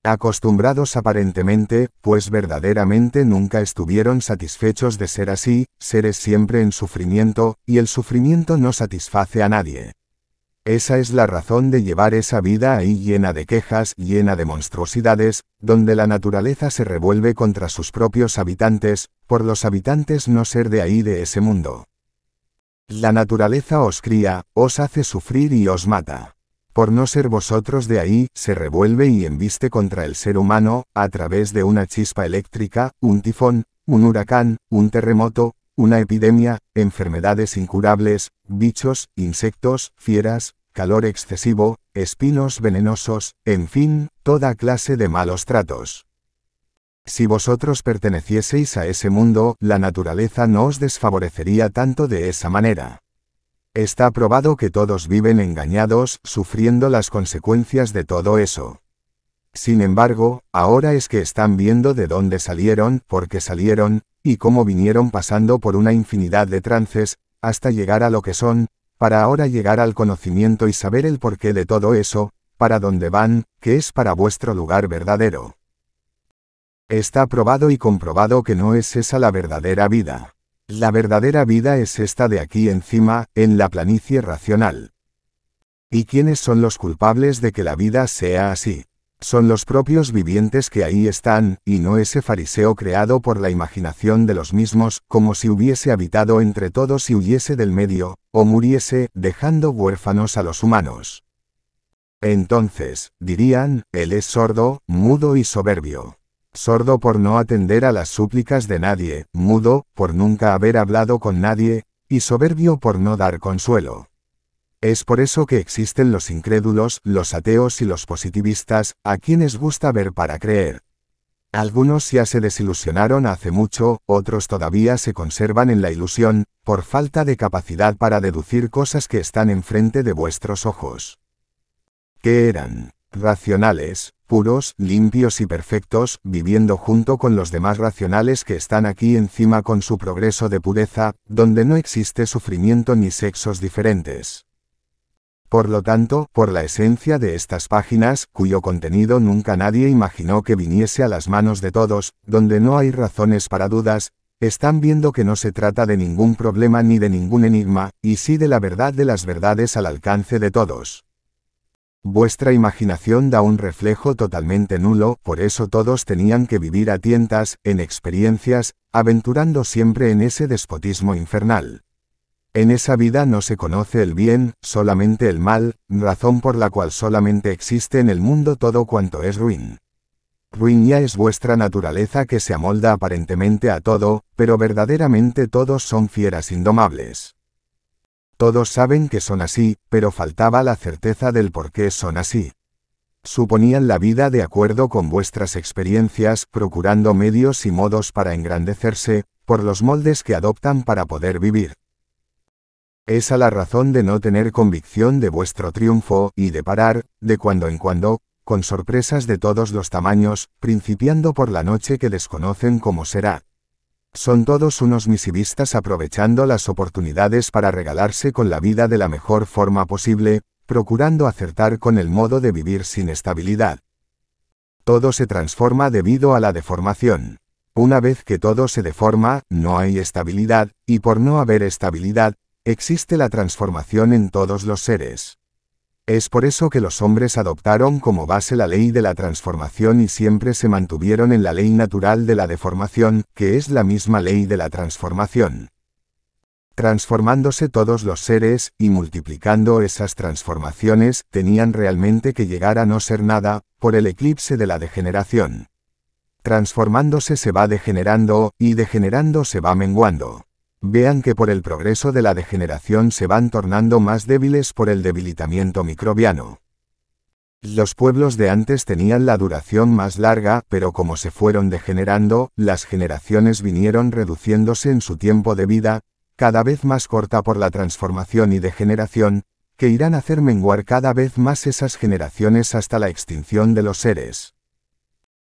Acostumbrados aparentemente, pues verdaderamente nunca estuvieron satisfechos de ser así, seres siempre en sufrimiento, y el sufrimiento no satisface a nadie. Esa es la razón de llevar esa vida ahí llena de quejas, llena de monstruosidades, donde la naturaleza se revuelve contra sus propios habitantes, por los habitantes no ser de ahí de ese mundo. La naturaleza os cría, os hace sufrir y os mata. Por no ser vosotros de ahí, se revuelve y embiste contra el ser humano, a través de una chispa eléctrica, un tifón, un huracán, un terremoto, una epidemia, enfermedades incurables, bichos, insectos, fieras, calor excesivo, espinos venenosos, en fin, toda clase de malos tratos. Si vosotros pertenecieseis a ese mundo, la naturaleza no os desfavorecería tanto de esa manera. Está probado que todos viven engañados, sufriendo las consecuencias de todo eso. Sin embargo, ahora es que están viendo de dónde salieron, por qué salieron, y cómo vinieron pasando por una infinidad de trances, hasta llegar a lo que son, para ahora llegar al conocimiento y saber el porqué de todo eso, para dónde van, que es para vuestro lugar verdadero. Está probado y comprobado que no es esa la verdadera vida. La verdadera vida es esta de aquí encima, en la planicie racional. ¿Y quiénes son los culpables de que la vida sea así? Son los propios vivientes que ahí están, y no ese fariseo creado por la imaginación de los mismos, como si hubiese habitado entre todos y huyese del medio, o muriese, dejando huérfanos a los humanos. Entonces, dirían, él es sordo, mudo y soberbio sordo por no atender a las súplicas de nadie, mudo, por nunca haber hablado con nadie, y soberbio por no dar consuelo. Es por eso que existen los incrédulos, los ateos y los positivistas, a quienes gusta ver para creer. Algunos ya se desilusionaron hace mucho, otros todavía se conservan en la ilusión, por falta de capacidad para deducir cosas que están enfrente de vuestros ojos. ¿Qué eran? Racionales, puros, limpios y perfectos, viviendo junto con los demás racionales que están aquí encima con su progreso de pureza, donde no existe sufrimiento ni sexos diferentes. Por lo tanto, por la esencia de estas páginas, cuyo contenido nunca nadie imaginó que viniese a las manos de todos, donde no hay razones para dudas, están viendo que no se trata de ningún problema ni de ningún enigma, y sí de la verdad de las verdades al alcance de todos. Vuestra imaginación da un reflejo totalmente nulo, por eso todos tenían que vivir a tientas, en experiencias, aventurando siempre en ese despotismo infernal. En esa vida no se conoce el bien, solamente el mal, razón por la cual solamente existe en el mundo todo cuanto es ruin. Ruin ya es vuestra naturaleza que se amolda aparentemente a todo, pero verdaderamente todos son fieras indomables. Todos saben que son así, pero faltaba la certeza del por qué son así. Suponían la vida de acuerdo con vuestras experiencias, procurando medios y modos para engrandecerse, por los moldes que adoptan para poder vivir. Esa la razón de no tener convicción de vuestro triunfo y de parar, de cuando en cuando, con sorpresas de todos los tamaños, principiando por la noche que desconocen cómo será. Son todos unos misivistas aprovechando las oportunidades para regalarse con la vida de la mejor forma posible, procurando acertar con el modo de vivir sin estabilidad. Todo se transforma debido a la deformación. Una vez que todo se deforma, no hay estabilidad, y por no haber estabilidad, existe la transformación en todos los seres. Es por eso que los hombres adoptaron como base la ley de la transformación y siempre se mantuvieron en la ley natural de la deformación, que es la misma ley de la transformación. Transformándose todos los seres, y multiplicando esas transformaciones, tenían realmente que llegar a no ser nada, por el eclipse de la degeneración. Transformándose se va degenerando, y degenerando se va menguando. Vean que por el progreso de la degeneración se van tornando más débiles por el debilitamiento microbiano. Los pueblos de antes tenían la duración más larga, pero como se fueron degenerando, las generaciones vinieron reduciéndose en su tiempo de vida, cada vez más corta por la transformación y degeneración, que irán a hacer menguar cada vez más esas generaciones hasta la extinción de los seres.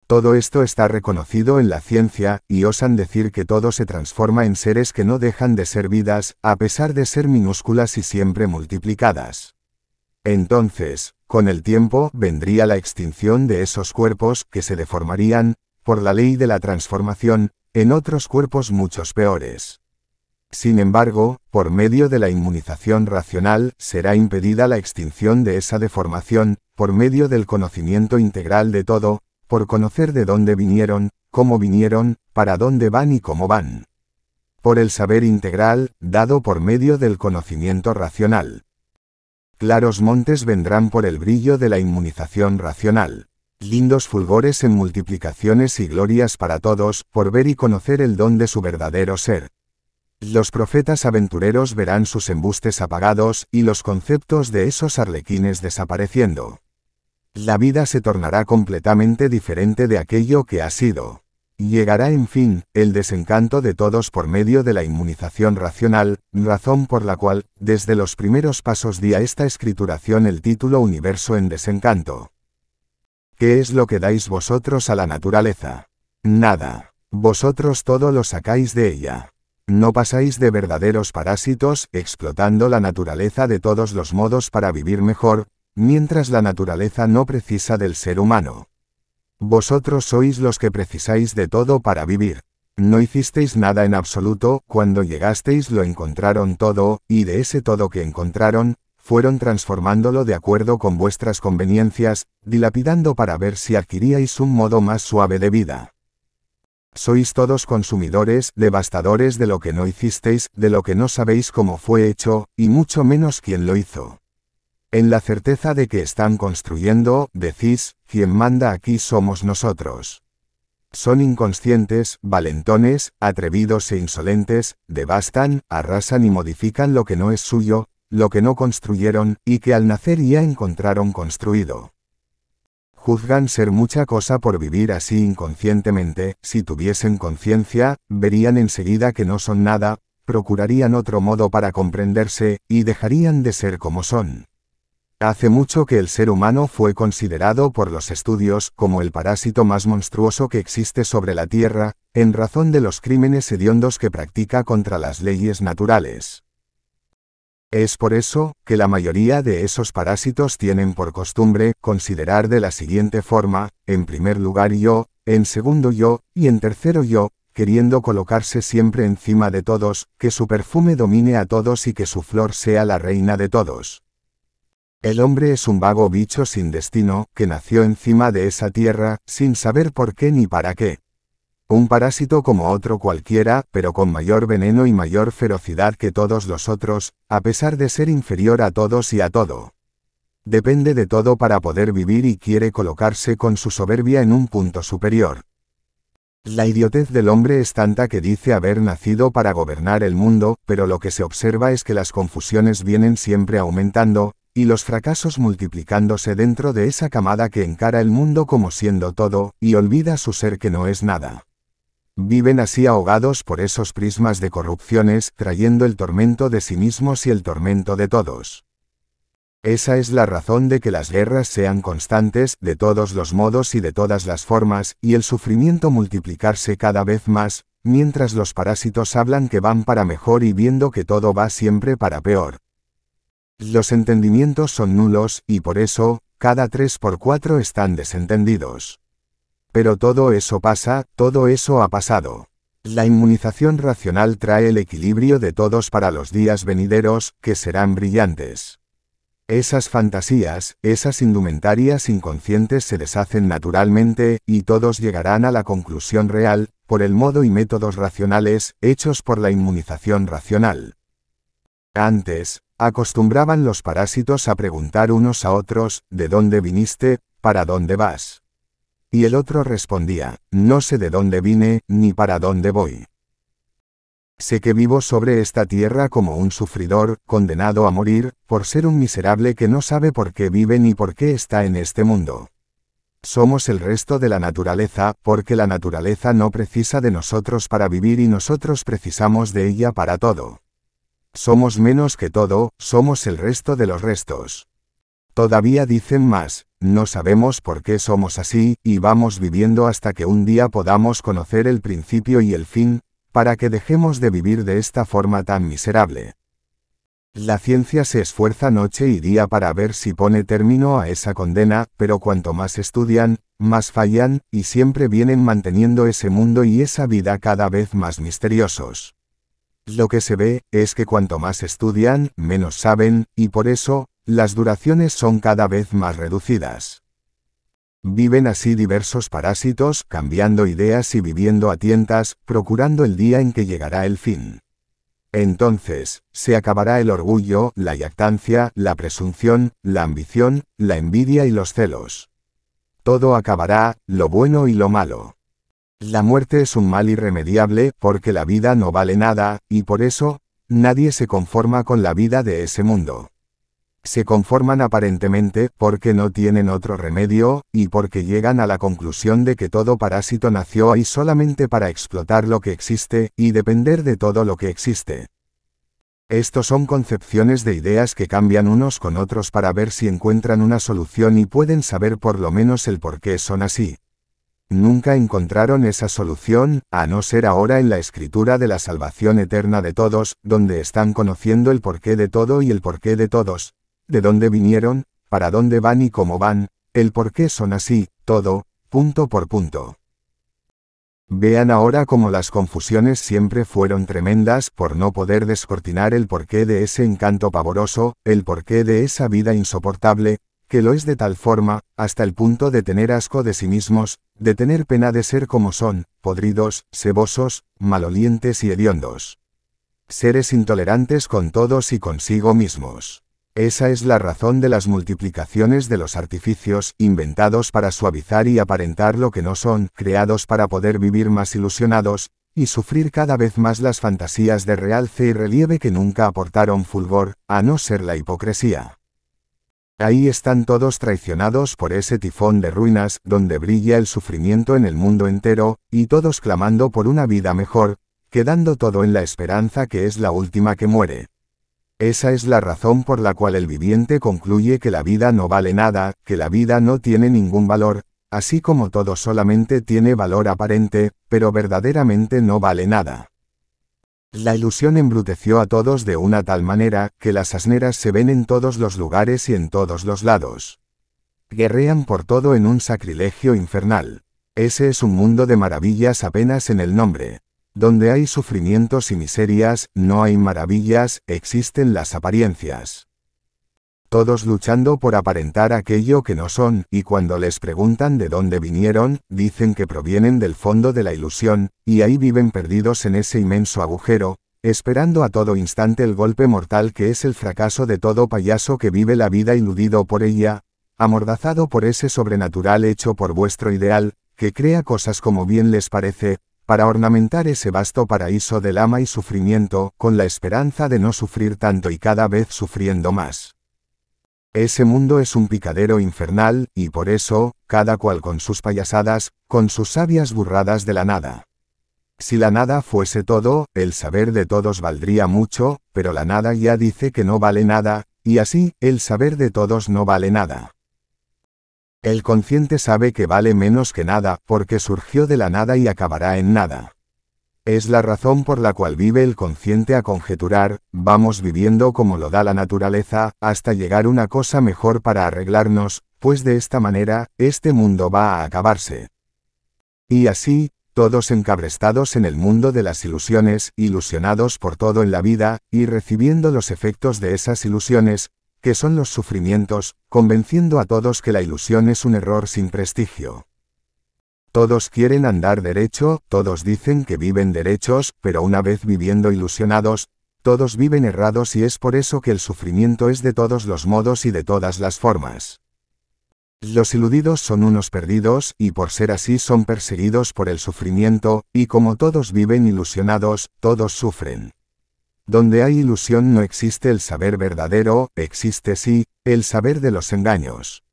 Todo esto está reconocido en la ciencia, y osan decir que todo se transforma en seres que no dejan de ser vidas, a pesar de ser minúsculas y siempre multiplicadas. Entonces, con el tiempo, vendría la extinción de esos cuerpos, que se deformarían, por la ley de la transformación, en otros cuerpos muchos peores. Sin embargo, por medio de la inmunización racional, será impedida la extinción de esa deformación, por medio del conocimiento integral de todo, por conocer de dónde vinieron, cómo vinieron, para dónde van y cómo van. Por el saber integral, dado por medio del conocimiento racional. Claros montes vendrán por el brillo de la inmunización racional. Lindos fulgores en multiplicaciones y glorias para todos, por ver y conocer el don de su verdadero ser. Los profetas aventureros verán sus embustes apagados y los conceptos de esos arlequines desapareciendo. La vida se tornará completamente diferente de aquello que ha sido. Llegará en fin, el desencanto de todos por medio de la inmunización racional, razón por la cual, desde los primeros pasos di a esta escrituración el título Universo en desencanto. ¿Qué es lo que dais vosotros a la naturaleza? Nada. Vosotros todo lo sacáis de ella. No pasáis de verdaderos parásitos, explotando la naturaleza de todos los modos para vivir mejor, mientras la naturaleza no precisa del ser humano. Vosotros sois los que precisáis de todo para vivir. No hicisteis nada en absoluto, cuando llegasteis lo encontraron todo, y de ese todo que encontraron, fueron transformándolo de acuerdo con vuestras conveniencias, dilapidando para ver si adquiríais un modo más suave de vida. Sois todos consumidores, devastadores de lo que no hicisteis, de lo que no sabéis cómo fue hecho, y mucho menos quién lo hizo. En la certeza de que están construyendo, decís, quien manda aquí somos nosotros. Son inconscientes, valentones, atrevidos e insolentes, devastan, arrasan y modifican lo que no es suyo, lo que no construyeron, y que al nacer ya encontraron construido. Juzgan ser mucha cosa por vivir así inconscientemente, si tuviesen conciencia, verían enseguida que no son nada, procurarían otro modo para comprenderse, y dejarían de ser como son. Hace mucho que el ser humano fue considerado por los estudios como el parásito más monstruoso que existe sobre la Tierra, en razón de los crímenes hediondos que practica contra las leyes naturales. Es por eso, que la mayoría de esos parásitos tienen por costumbre considerar de la siguiente forma, en primer lugar yo, en segundo yo, y en tercero yo, queriendo colocarse siempre encima de todos, que su perfume domine a todos y que su flor sea la reina de todos. El hombre es un vago bicho sin destino, que nació encima de esa tierra, sin saber por qué ni para qué. Un parásito como otro cualquiera, pero con mayor veneno y mayor ferocidad que todos los otros, a pesar de ser inferior a todos y a todo. Depende de todo para poder vivir y quiere colocarse con su soberbia en un punto superior. La idiotez del hombre es tanta que dice haber nacido para gobernar el mundo, pero lo que se observa es que las confusiones vienen siempre aumentando, y los fracasos multiplicándose dentro de esa camada que encara el mundo como siendo todo, y olvida su ser que no es nada. Viven así ahogados por esos prismas de corrupciones, trayendo el tormento de sí mismos y el tormento de todos. Esa es la razón de que las guerras sean constantes, de todos los modos y de todas las formas, y el sufrimiento multiplicarse cada vez más, mientras los parásitos hablan que van para mejor y viendo que todo va siempre para peor. Los entendimientos son nulos, y por eso, cada tres por cuatro están desentendidos. Pero todo eso pasa, todo eso ha pasado. La inmunización racional trae el equilibrio de todos para los días venideros, que serán brillantes. Esas fantasías, esas indumentarias inconscientes se deshacen naturalmente, y todos llegarán a la conclusión real, por el modo y métodos racionales, hechos por la inmunización racional. Antes, acostumbraban los parásitos a preguntar unos a otros, ¿de dónde viniste? ¿Para dónde vas? Y el otro respondía, no sé de dónde vine, ni para dónde voy. Sé que vivo sobre esta tierra como un sufridor, condenado a morir, por ser un miserable que no sabe por qué vive ni por qué está en este mundo. Somos el resto de la naturaleza, porque la naturaleza no precisa de nosotros para vivir y nosotros precisamos de ella para todo. Somos menos que todo, somos el resto de los restos. Todavía dicen más, no sabemos por qué somos así, y vamos viviendo hasta que un día podamos conocer el principio y el fin, para que dejemos de vivir de esta forma tan miserable. La ciencia se esfuerza noche y día para ver si pone término a esa condena, pero cuanto más estudian, más fallan, y siempre vienen manteniendo ese mundo y esa vida cada vez más misteriosos. Lo que se ve, es que cuanto más estudian, menos saben, y por eso, las duraciones son cada vez más reducidas. Viven así diversos parásitos, cambiando ideas y viviendo a tientas, procurando el día en que llegará el fin. Entonces, se acabará el orgullo, la yactancia, la presunción, la ambición, la envidia y los celos. Todo acabará, lo bueno y lo malo. La muerte es un mal irremediable porque la vida no vale nada, y por eso, nadie se conforma con la vida de ese mundo. Se conforman aparentemente porque no tienen otro remedio, y porque llegan a la conclusión de que todo parásito nació ahí solamente para explotar lo que existe, y depender de todo lo que existe. Estos son concepciones de ideas que cambian unos con otros para ver si encuentran una solución y pueden saber por lo menos el por qué son así. Nunca encontraron esa solución, a no ser ahora en la escritura de la salvación eterna de todos, donde están conociendo el porqué de todo y el porqué de todos, de dónde vinieron, para dónde van y cómo van, el porqué son así, todo, punto por punto. Vean ahora cómo las confusiones siempre fueron tremendas por no poder descortinar el porqué de ese encanto pavoroso, el porqué de esa vida insoportable, que lo es de tal forma, hasta el punto de tener asco de sí mismos, de tener pena de ser como son, podridos, sebosos, malolientes y hediondos. Seres intolerantes con todos y consigo mismos. Esa es la razón de las multiplicaciones de los artificios, inventados para suavizar y aparentar lo que no son, creados para poder vivir más ilusionados, y sufrir cada vez más las fantasías de realce y relieve que nunca aportaron fulgor, a no ser la hipocresía. Ahí están todos traicionados por ese tifón de ruinas, donde brilla el sufrimiento en el mundo entero, y todos clamando por una vida mejor, quedando todo en la esperanza que es la última que muere. Esa es la razón por la cual el viviente concluye que la vida no vale nada, que la vida no tiene ningún valor, así como todo solamente tiene valor aparente, pero verdaderamente no vale nada. La ilusión embruteció a todos de una tal manera que las asneras se ven en todos los lugares y en todos los lados. Guerrean por todo en un sacrilegio infernal. Ese es un mundo de maravillas apenas en el nombre. Donde hay sufrimientos y miserias, no hay maravillas, existen las apariencias todos luchando por aparentar aquello que no son, y cuando les preguntan de dónde vinieron, dicen que provienen del fondo de la ilusión, y ahí viven perdidos en ese inmenso agujero, esperando a todo instante el golpe mortal que es el fracaso de todo payaso que vive la vida iludido por ella, amordazado por ese sobrenatural hecho por vuestro ideal, que crea cosas como bien les parece, para ornamentar ese vasto paraíso del ama y sufrimiento, con la esperanza de no sufrir tanto y cada vez sufriendo más. Ese mundo es un picadero infernal, y por eso, cada cual con sus payasadas, con sus sabias burradas de la nada. Si la nada fuese todo, el saber de todos valdría mucho, pero la nada ya dice que no vale nada, y así, el saber de todos no vale nada. El consciente sabe que vale menos que nada, porque surgió de la nada y acabará en nada. Es la razón por la cual vive el consciente a conjeturar, vamos viviendo como lo da la naturaleza, hasta llegar una cosa mejor para arreglarnos, pues de esta manera, este mundo va a acabarse. Y así, todos encabrestados en el mundo de las ilusiones, ilusionados por todo en la vida, y recibiendo los efectos de esas ilusiones, que son los sufrimientos, convenciendo a todos que la ilusión es un error sin prestigio. Todos quieren andar derecho, todos dicen que viven derechos, pero una vez viviendo ilusionados, todos viven errados y es por eso que el sufrimiento es de todos los modos y de todas las formas. Los iludidos son unos perdidos, y por ser así son perseguidos por el sufrimiento, y como todos viven ilusionados, todos sufren. Donde hay ilusión no existe el saber verdadero, existe sí, el saber de los engaños.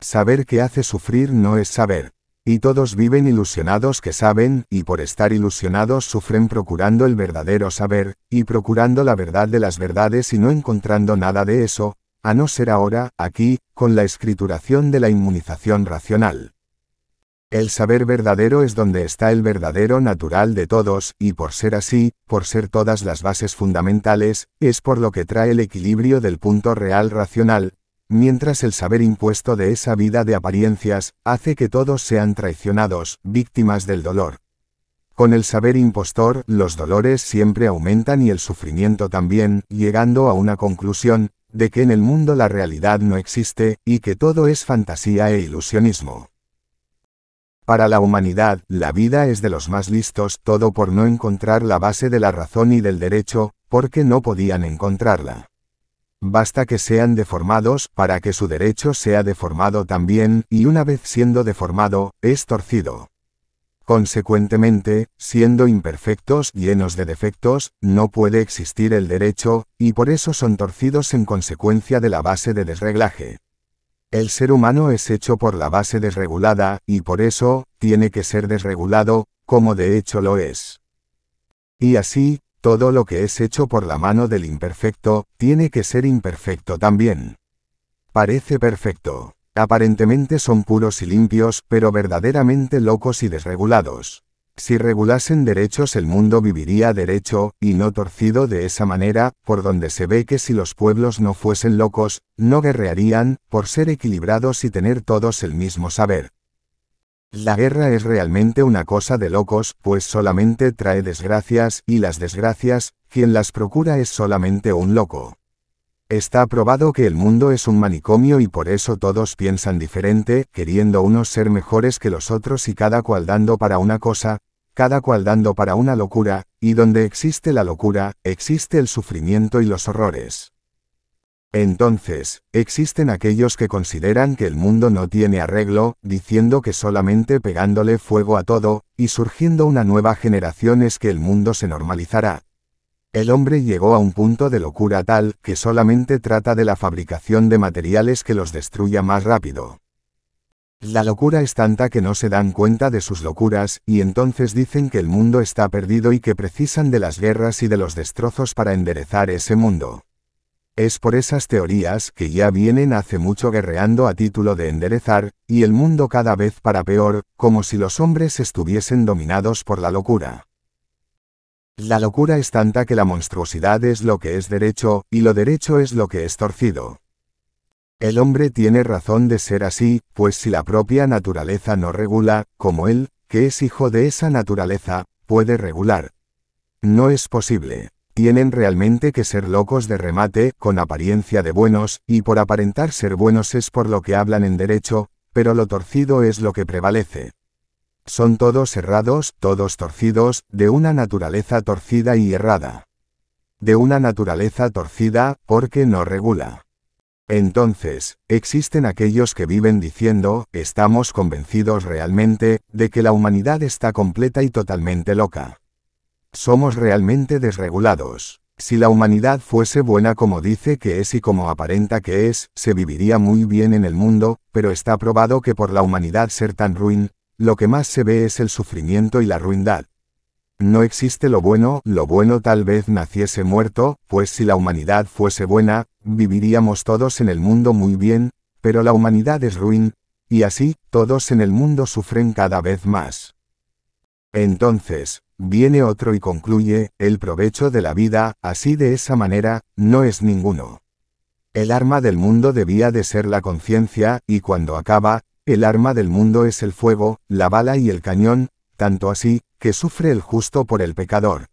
Saber que hace sufrir no es saber, y todos viven ilusionados que saben, y por estar ilusionados sufren procurando el verdadero saber, y procurando la verdad de las verdades y no encontrando nada de eso, a no ser ahora, aquí, con la escrituración de la inmunización racional. El saber verdadero es donde está el verdadero natural de todos, y por ser así, por ser todas las bases fundamentales, es por lo que trae el equilibrio del punto real racional, mientras el saber impuesto de esa vida de apariencias hace que todos sean traicionados, víctimas del dolor. Con el saber impostor, los dolores siempre aumentan y el sufrimiento también, llegando a una conclusión, de que en el mundo la realidad no existe, y que todo es fantasía e ilusionismo. Para la humanidad, la vida es de los más listos, todo por no encontrar la base de la razón y del derecho, porque no podían encontrarla basta que sean deformados para que su derecho sea deformado también, y una vez siendo deformado, es torcido. Consecuentemente, siendo imperfectos, llenos de defectos, no puede existir el derecho, y por eso son torcidos en consecuencia de la base de desreglaje. El ser humano es hecho por la base desregulada, y por eso, tiene que ser desregulado, como de hecho lo es. Y así, todo lo que es hecho por la mano del imperfecto, tiene que ser imperfecto también. Parece perfecto. Aparentemente son puros y limpios, pero verdaderamente locos y desregulados. Si regulasen derechos el mundo viviría derecho, y no torcido de esa manera, por donde se ve que si los pueblos no fuesen locos, no guerrearían, por ser equilibrados y tener todos el mismo saber. La guerra es realmente una cosa de locos, pues solamente trae desgracias, y las desgracias, quien las procura es solamente un loco. Está probado que el mundo es un manicomio y por eso todos piensan diferente, queriendo unos ser mejores que los otros y cada cual dando para una cosa, cada cual dando para una locura, y donde existe la locura, existe el sufrimiento y los horrores. Entonces, existen aquellos que consideran que el mundo no tiene arreglo, diciendo que solamente pegándole fuego a todo, y surgiendo una nueva generación es que el mundo se normalizará. El hombre llegó a un punto de locura tal que solamente trata de la fabricación de materiales que los destruya más rápido. La locura es tanta que no se dan cuenta de sus locuras, y entonces dicen que el mundo está perdido y que precisan de las guerras y de los destrozos para enderezar ese mundo. Es por esas teorías que ya vienen hace mucho guerreando a título de enderezar, y el mundo cada vez para peor, como si los hombres estuviesen dominados por la locura. La locura es tanta que la monstruosidad es lo que es derecho, y lo derecho es lo que es torcido. El hombre tiene razón de ser así, pues si la propia naturaleza no regula, como él, que es hijo de esa naturaleza, puede regular. No es posible tienen realmente que ser locos de remate, con apariencia de buenos, y por aparentar ser buenos es por lo que hablan en derecho, pero lo torcido es lo que prevalece. Son todos errados, todos torcidos, de una naturaleza torcida y errada. De una naturaleza torcida, porque no regula. Entonces, existen aquellos que viven diciendo, estamos convencidos realmente, de que la humanidad está completa y totalmente loca. Somos realmente desregulados. Si la humanidad fuese buena como dice que es y como aparenta que es, se viviría muy bien en el mundo, pero está probado que por la humanidad ser tan ruin, lo que más se ve es el sufrimiento y la ruindad. No existe lo bueno, lo bueno tal vez naciese muerto, pues si la humanidad fuese buena, viviríamos todos en el mundo muy bien, pero la humanidad es ruin, y así, todos en el mundo sufren cada vez más. Entonces, Viene otro y concluye, el provecho de la vida, así de esa manera, no es ninguno. El arma del mundo debía de ser la conciencia, y cuando acaba, el arma del mundo es el fuego, la bala y el cañón, tanto así, que sufre el justo por el pecador.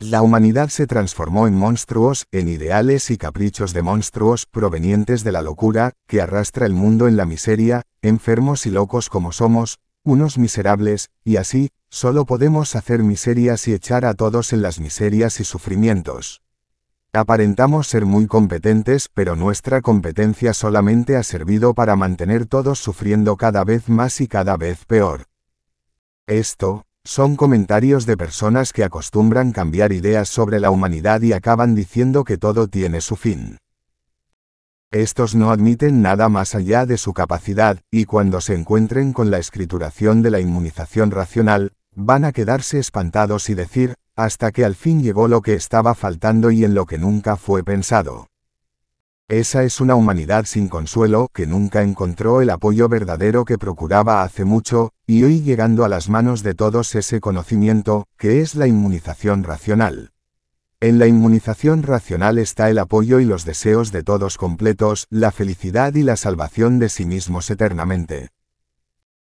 La humanidad se transformó en monstruos, en ideales y caprichos de monstruos provenientes de la locura, que arrastra el mundo en la miseria, enfermos y locos como somos, unos miserables, y así, solo podemos hacer miserias y echar a todos en las miserias y sufrimientos. Aparentamos ser muy competentes, pero nuestra competencia solamente ha servido para mantener todos sufriendo cada vez más y cada vez peor. Esto, son comentarios de personas que acostumbran cambiar ideas sobre la humanidad y acaban diciendo que todo tiene su fin. Estos no admiten nada más allá de su capacidad, y cuando se encuentren con la escrituración de la inmunización racional, van a quedarse espantados y decir, hasta que al fin llegó lo que estaba faltando y en lo que nunca fue pensado. Esa es una humanidad sin consuelo que nunca encontró el apoyo verdadero que procuraba hace mucho, y hoy llegando a las manos de todos ese conocimiento, que es la inmunización racional. En la inmunización racional está el apoyo y los deseos de todos completos, la felicidad y la salvación de sí mismos eternamente.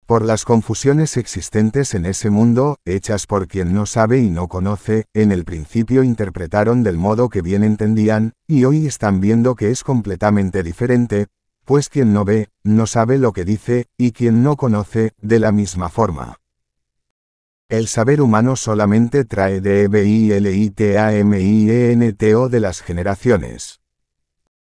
Por las confusiones existentes en ese mundo, hechas por quien no sabe y no conoce, en el principio interpretaron del modo que bien entendían, y hoy están viendo que es completamente diferente, pues quien no ve, no sabe lo que dice, y quien no conoce, de la misma forma. El saber humano solamente trae D-E-B-I-L-I-T-A-M-I-E-N-T-O e de las generaciones.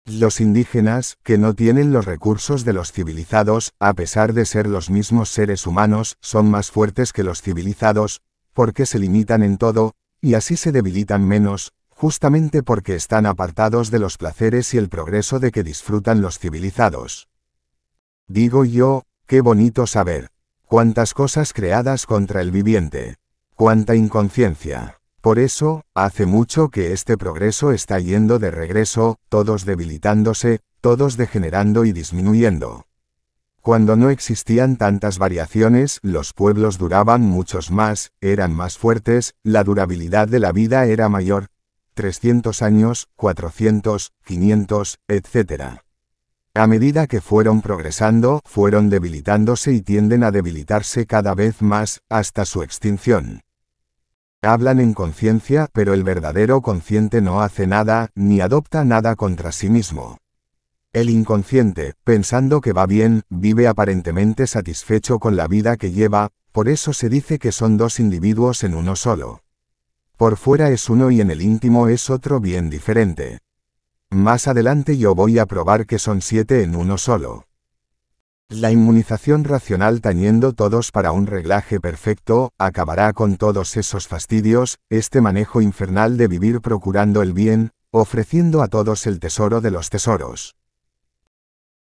Los indígenas, que no tienen los recursos de los civilizados, a pesar de ser los mismos seres humanos, son más fuertes que los civilizados, porque se limitan en todo, y así se debilitan menos, justamente porque están apartados de los placeres y el progreso de que disfrutan los civilizados. Digo yo, qué bonito saber. Cuántas cosas creadas contra el viviente. Cuánta inconsciencia. Por eso, hace mucho que este progreso está yendo de regreso, todos debilitándose, todos degenerando y disminuyendo. Cuando no existían tantas variaciones, los pueblos duraban muchos más, eran más fuertes, la durabilidad de la vida era mayor. 300 años, 400, 500, etc. A medida que fueron progresando, fueron debilitándose y tienden a debilitarse cada vez más, hasta su extinción. Hablan en conciencia, pero el verdadero consciente no hace nada, ni adopta nada contra sí mismo. El inconsciente, pensando que va bien, vive aparentemente satisfecho con la vida que lleva, por eso se dice que son dos individuos en uno solo. Por fuera es uno y en el íntimo es otro bien diferente. Más adelante yo voy a probar que son siete en uno solo. La inmunización racional tañendo todos para un reglaje perfecto, acabará con todos esos fastidios, este manejo infernal de vivir procurando el bien, ofreciendo a todos el tesoro de los tesoros.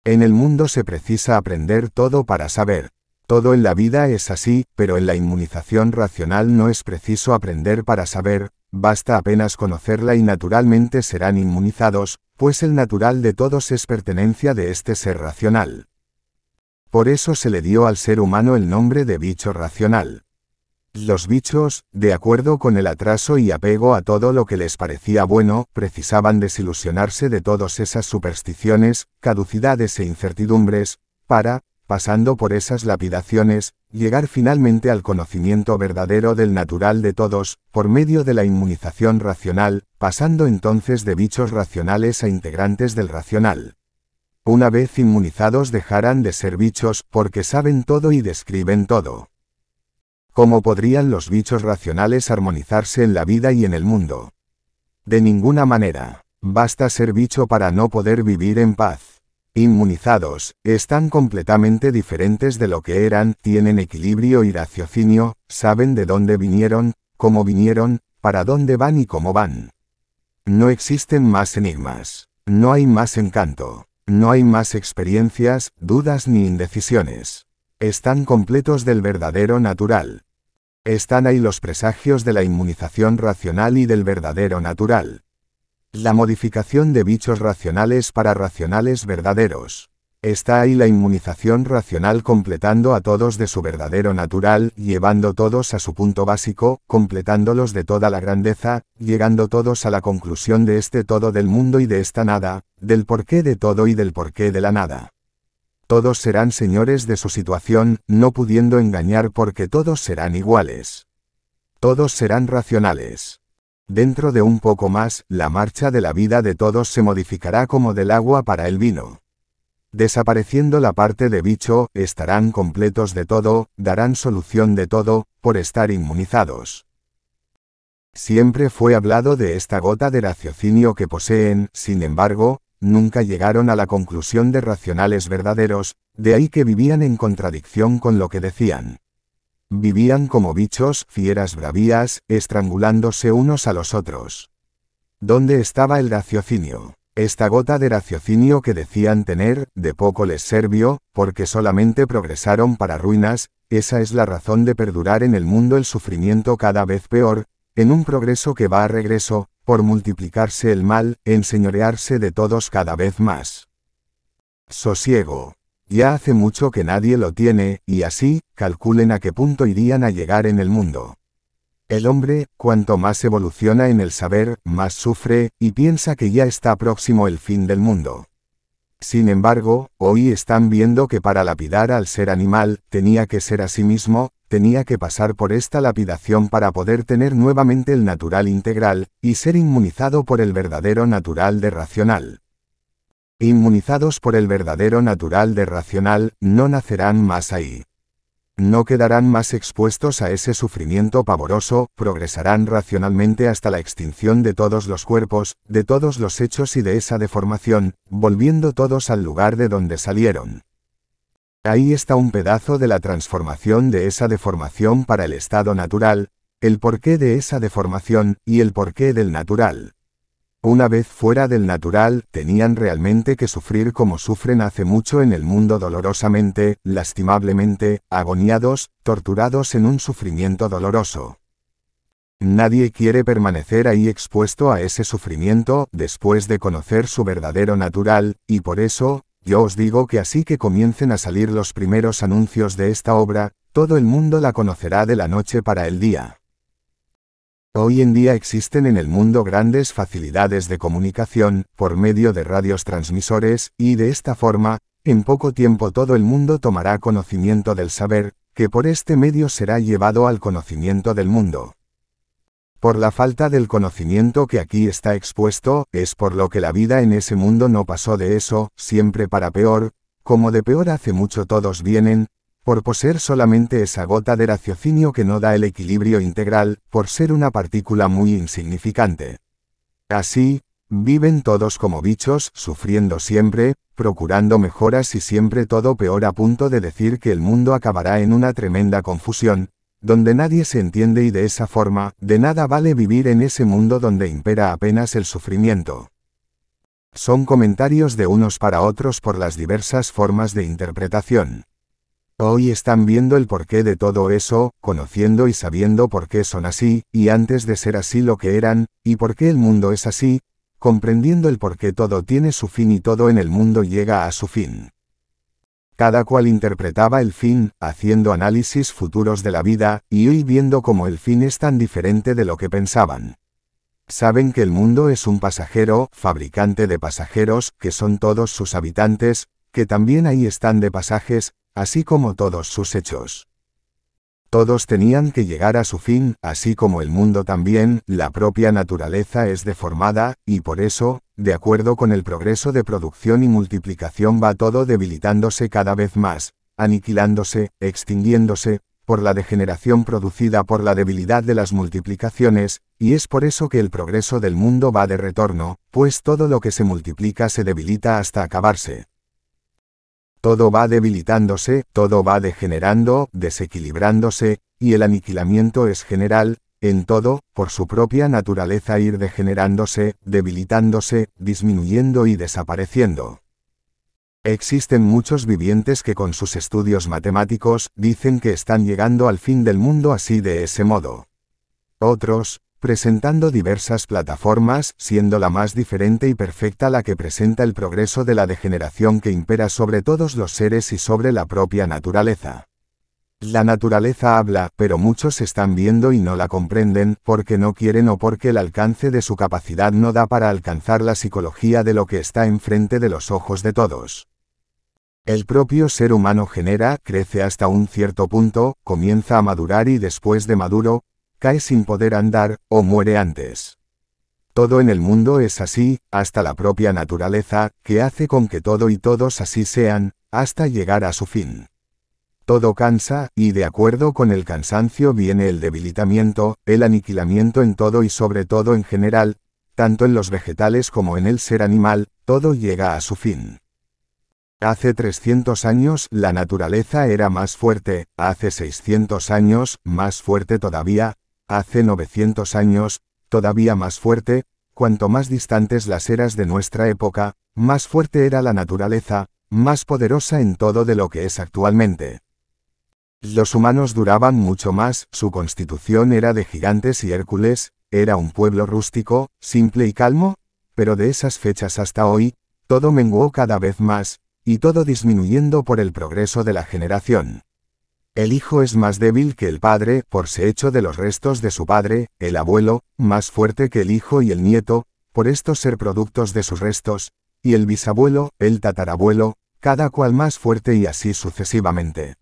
En el mundo se precisa aprender todo para saber. Todo en la vida es así, pero en la inmunización racional no es preciso aprender para saber, basta apenas conocerla y naturalmente serán inmunizados, pues el natural de todos es pertenencia de este ser racional. Por eso se le dio al ser humano el nombre de bicho racional. Los bichos, de acuerdo con el atraso y apego a todo lo que les parecía bueno, precisaban desilusionarse de todas esas supersticiones, caducidades e incertidumbres, para, pasando por esas lapidaciones, llegar finalmente al conocimiento verdadero del natural de todos, por medio de la inmunización racional, pasando entonces de bichos racionales a integrantes del racional. Una vez inmunizados dejarán de ser bichos porque saben todo y describen todo. ¿Cómo podrían los bichos racionales armonizarse en la vida y en el mundo? De ninguna manera, basta ser bicho para no poder vivir en paz inmunizados, están completamente diferentes de lo que eran, tienen equilibrio y raciocinio, saben de dónde vinieron, cómo vinieron, para dónde van y cómo van. No existen más enigmas, no hay más encanto, no hay más experiencias, dudas ni indecisiones. Están completos del verdadero natural. Están ahí los presagios de la inmunización racional y del verdadero natural. La modificación de bichos racionales para racionales verdaderos. Está ahí la inmunización racional completando a todos de su verdadero natural, llevando todos a su punto básico, completándolos de toda la grandeza, llegando todos a la conclusión de este todo del mundo y de esta nada, del porqué de todo y del porqué de la nada. Todos serán señores de su situación, no pudiendo engañar porque todos serán iguales. Todos serán racionales. Dentro de un poco más, la marcha de la vida de todos se modificará como del agua para el vino. Desapareciendo la parte de bicho, estarán completos de todo, darán solución de todo, por estar inmunizados. Siempre fue hablado de esta gota de raciocinio que poseen, sin embargo, nunca llegaron a la conclusión de racionales verdaderos, de ahí que vivían en contradicción con lo que decían. Vivían como bichos, fieras bravías, estrangulándose unos a los otros. ¿Dónde estaba el raciocinio? Esta gota de raciocinio que decían tener, de poco les servió, porque solamente progresaron para ruinas, esa es la razón de perdurar en el mundo el sufrimiento cada vez peor, en un progreso que va a regreso, por multiplicarse el mal, enseñorearse de todos cada vez más. Sosiego. Ya hace mucho que nadie lo tiene, y así, calculen a qué punto irían a llegar en el mundo. El hombre, cuanto más evoluciona en el saber, más sufre, y piensa que ya está próximo el fin del mundo. Sin embargo, hoy están viendo que para lapidar al ser animal, tenía que ser a sí mismo, tenía que pasar por esta lapidación para poder tener nuevamente el natural integral, y ser inmunizado por el verdadero natural de racional. Inmunizados por el verdadero natural de racional, no nacerán más ahí. No quedarán más expuestos a ese sufrimiento pavoroso, progresarán racionalmente hasta la extinción de todos los cuerpos, de todos los hechos y de esa deformación, volviendo todos al lugar de donde salieron. Ahí está un pedazo de la transformación de esa deformación para el estado natural, el porqué de esa deformación y el porqué del natural. Una vez fuera del natural, tenían realmente que sufrir como sufren hace mucho en el mundo dolorosamente, lastimablemente, agoniados, torturados en un sufrimiento doloroso. Nadie quiere permanecer ahí expuesto a ese sufrimiento después de conocer su verdadero natural, y por eso, yo os digo que así que comiencen a salir los primeros anuncios de esta obra, todo el mundo la conocerá de la noche para el día. Hoy en día existen en el mundo grandes facilidades de comunicación, por medio de radios transmisores, y de esta forma, en poco tiempo todo el mundo tomará conocimiento del saber, que por este medio será llevado al conocimiento del mundo. Por la falta del conocimiento que aquí está expuesto, es por lo que la vida en ese mundo no pasó de eso, siempre para peor, como de peor hace mucho todos vienen, por poseer solamente esa gota de raciocinio que no da el equilibrio integral, por ser una partícula muy insignificante. Así, viven todos como bichos, sufriendo siempre, procurando mejoras y siempre todo peor a punto de decir que el mundo acabará en una tremenda confusión, donde nadie se entiende y de esa forma, de nada vale vivir en ese mundo donde impera apenas el sufrimiento. Son comentarios de unos para otros por las diversas formas de interpretación. Hoy están viendo el porqué de todo eso, conociendo y sabiendo por qué son así, y antes de ser así lo que eran, y por qué el mundo es así, comprendiendo el por qué todo tiene su fin y todo en el mundo llega a su fin. Cada cual interpretaba el fin, haciendo análisis futuros de la vida, y hoy viendo cómo el fin es tan diferente de lo que pensaban. Saben que el mundo es un pasajero, fabricante de pasajeros, que son todos sus habitantes, que también ahí están de pasajes, así como todos sus hechos. Todos tenían que llegar a su fin, así como el mundo también, la propia naturaleza es deformada, y por eso, de acuerdo con el progreso de producción y multiplicación va todo debilitándose cada vez más, aniquilándose, extinguiéndose, por la degeneración producida por la debilidad de las multiplicaciones, y es por eso que el progreso del mundo va de retorno, pues todo lo que se multiplica se debilita hasta acabarse todo va debilitándose, todo va degenerando, desequilibrándose, y el aniquilamiento es general, en todo, por su propia naturaleza ir degenerándose, debilitándose, disminuyendo y desapareciendo. Existen muchos vivientes que con sus estudios matemáticos dicen que están llegando al fin del mundo así de ese modo. Otros, presentando diversas plataformas, siendo la más diferente y perfecta la que presenta el progreso de la degeneración que impera sobre todos los seres y sobre la propia naturaleza. La naturaleza habla, pero muchos están viendo y no la comprenden, porque no quieren o porque el alcance de su capacidad no da para alcanzar la psicología de lo que está enfrente de los ojos de todos. El propio ser humano genera, crece hasta un cierto punto, comienza a madurar y después de maduro, cae sin poder andar, o muere antes. Todo en el mundo es así, hasta la propia naturaleza, que hace con que todo y todos así sean, hasta llegar a su fin. Todo cansa, y de acuerdo con el cansancio viene el debilitamiento, el aniquilamiento en todo y sobre todo en general, tanto en los vegetales como en el ser animal, todo llega a su fin. Hace 300 años la naturaleza era más fuerte, hace 600 años, más fuerte todavía, hace 900 años, todavía más fuerte, cuanto más distantes las eras de nuestra época, más fuerte era la naturaleza, más poderosa en todo de lo que es actualmente. Los humanos duraban mucho más, su constitución era de gigantes y Hércules, era un pueblo rústico, simple y calmo, pero de esas fechas hasta hoy, todo menguó cada vez más, y todo disminuyendo por el progreso de la generación. El hijo es más débil que el padre, por ser hecho de los restos de su padre, el abuelo, más fuerte que el hijo y el nieto, por esto ser productos de sus restos, y el bisabuelo, el tatarabuelo, cada cual más fuerte y así sucesivamente.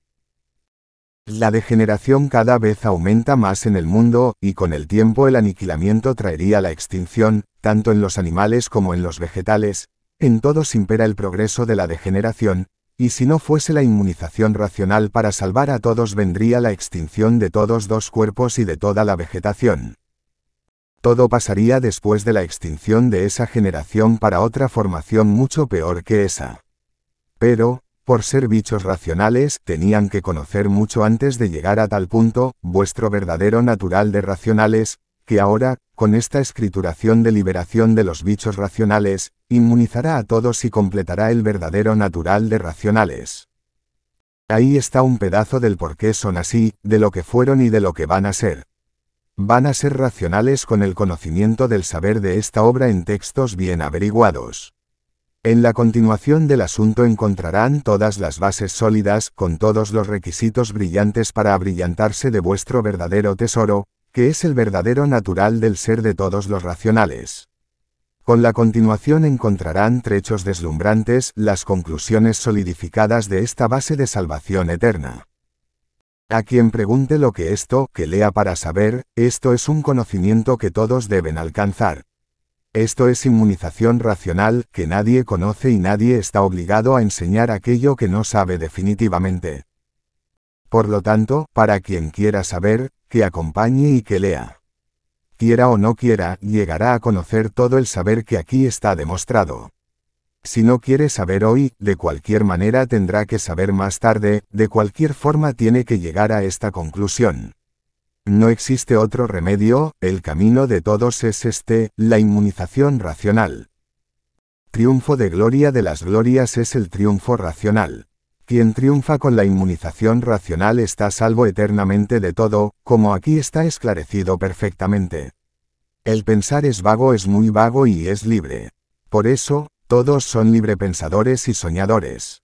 La degeneración cada vez aumenta más en el mundo, y con el tiempo el aniquilamiento traería la extinción, tanto en los animales como en los vegetales, en todos impera el progreso de la degeneración, y si no fuese la inmunización racional para salvar a todos vendría la extinción de todos los cuerpos y de toda la vegetación. Todo pasaría después de la extinción de esa generación para otra formación mucho peor que esa. Pero, por ser bichos racionales, tenían que conocer mucho antes de llegar a tal punto, vuestro verdadero natural de racionales, que ahora, con esta escrituración de liberación de los bichos racionales, inmunizará a todos y completará el verdadero natural de racionales. Ahí está un pedazo del por qué son así, de lo que fueron y de lo que van a ser. Van a ser racionales con el conocimiento del saber de esta obra en textos bien averiguados. En la continuación del asunto encontrarán todas las bases sólidas con todos los requisitos brillantes para abrillantarse de vuestro verdadero tesoro, que es el verdadero natural del ser de todos los racionales. Con la continuación encontrarán trechos deslumbrantes las conclusiones solidificadas de esta base de salvación eterna. A quien pregunte lo que esto, que lea para saber, esto es un conocimiento que todos deben alcanzar. Esto es inmunización racional, que nadie conoce y nadie está obligado a enseñar aquello que no sabe definitivamente. Por lo tanto, para quien quiera saber, que acompañe y que lea. Quiera o no quiera, llegará a conocer todo el saber que aquí está demostrado. Si no quiere saber hoy, de cualquier manera tendrá que saber más tarde, de cualquier forma tiene que llegar a esta conclusión. No existe otro remedio, el camino de todos es este, la inmunización racional. Triunfo de gloria de las glorias es el triunfo racional. Quien triunfa con la inmunización racional está salvo eternamente de todo, como aquí está esclarecido perfectamente. El pensar es vago es muy vago y es libre. Por eso, todos son libre pensadores y soñadores.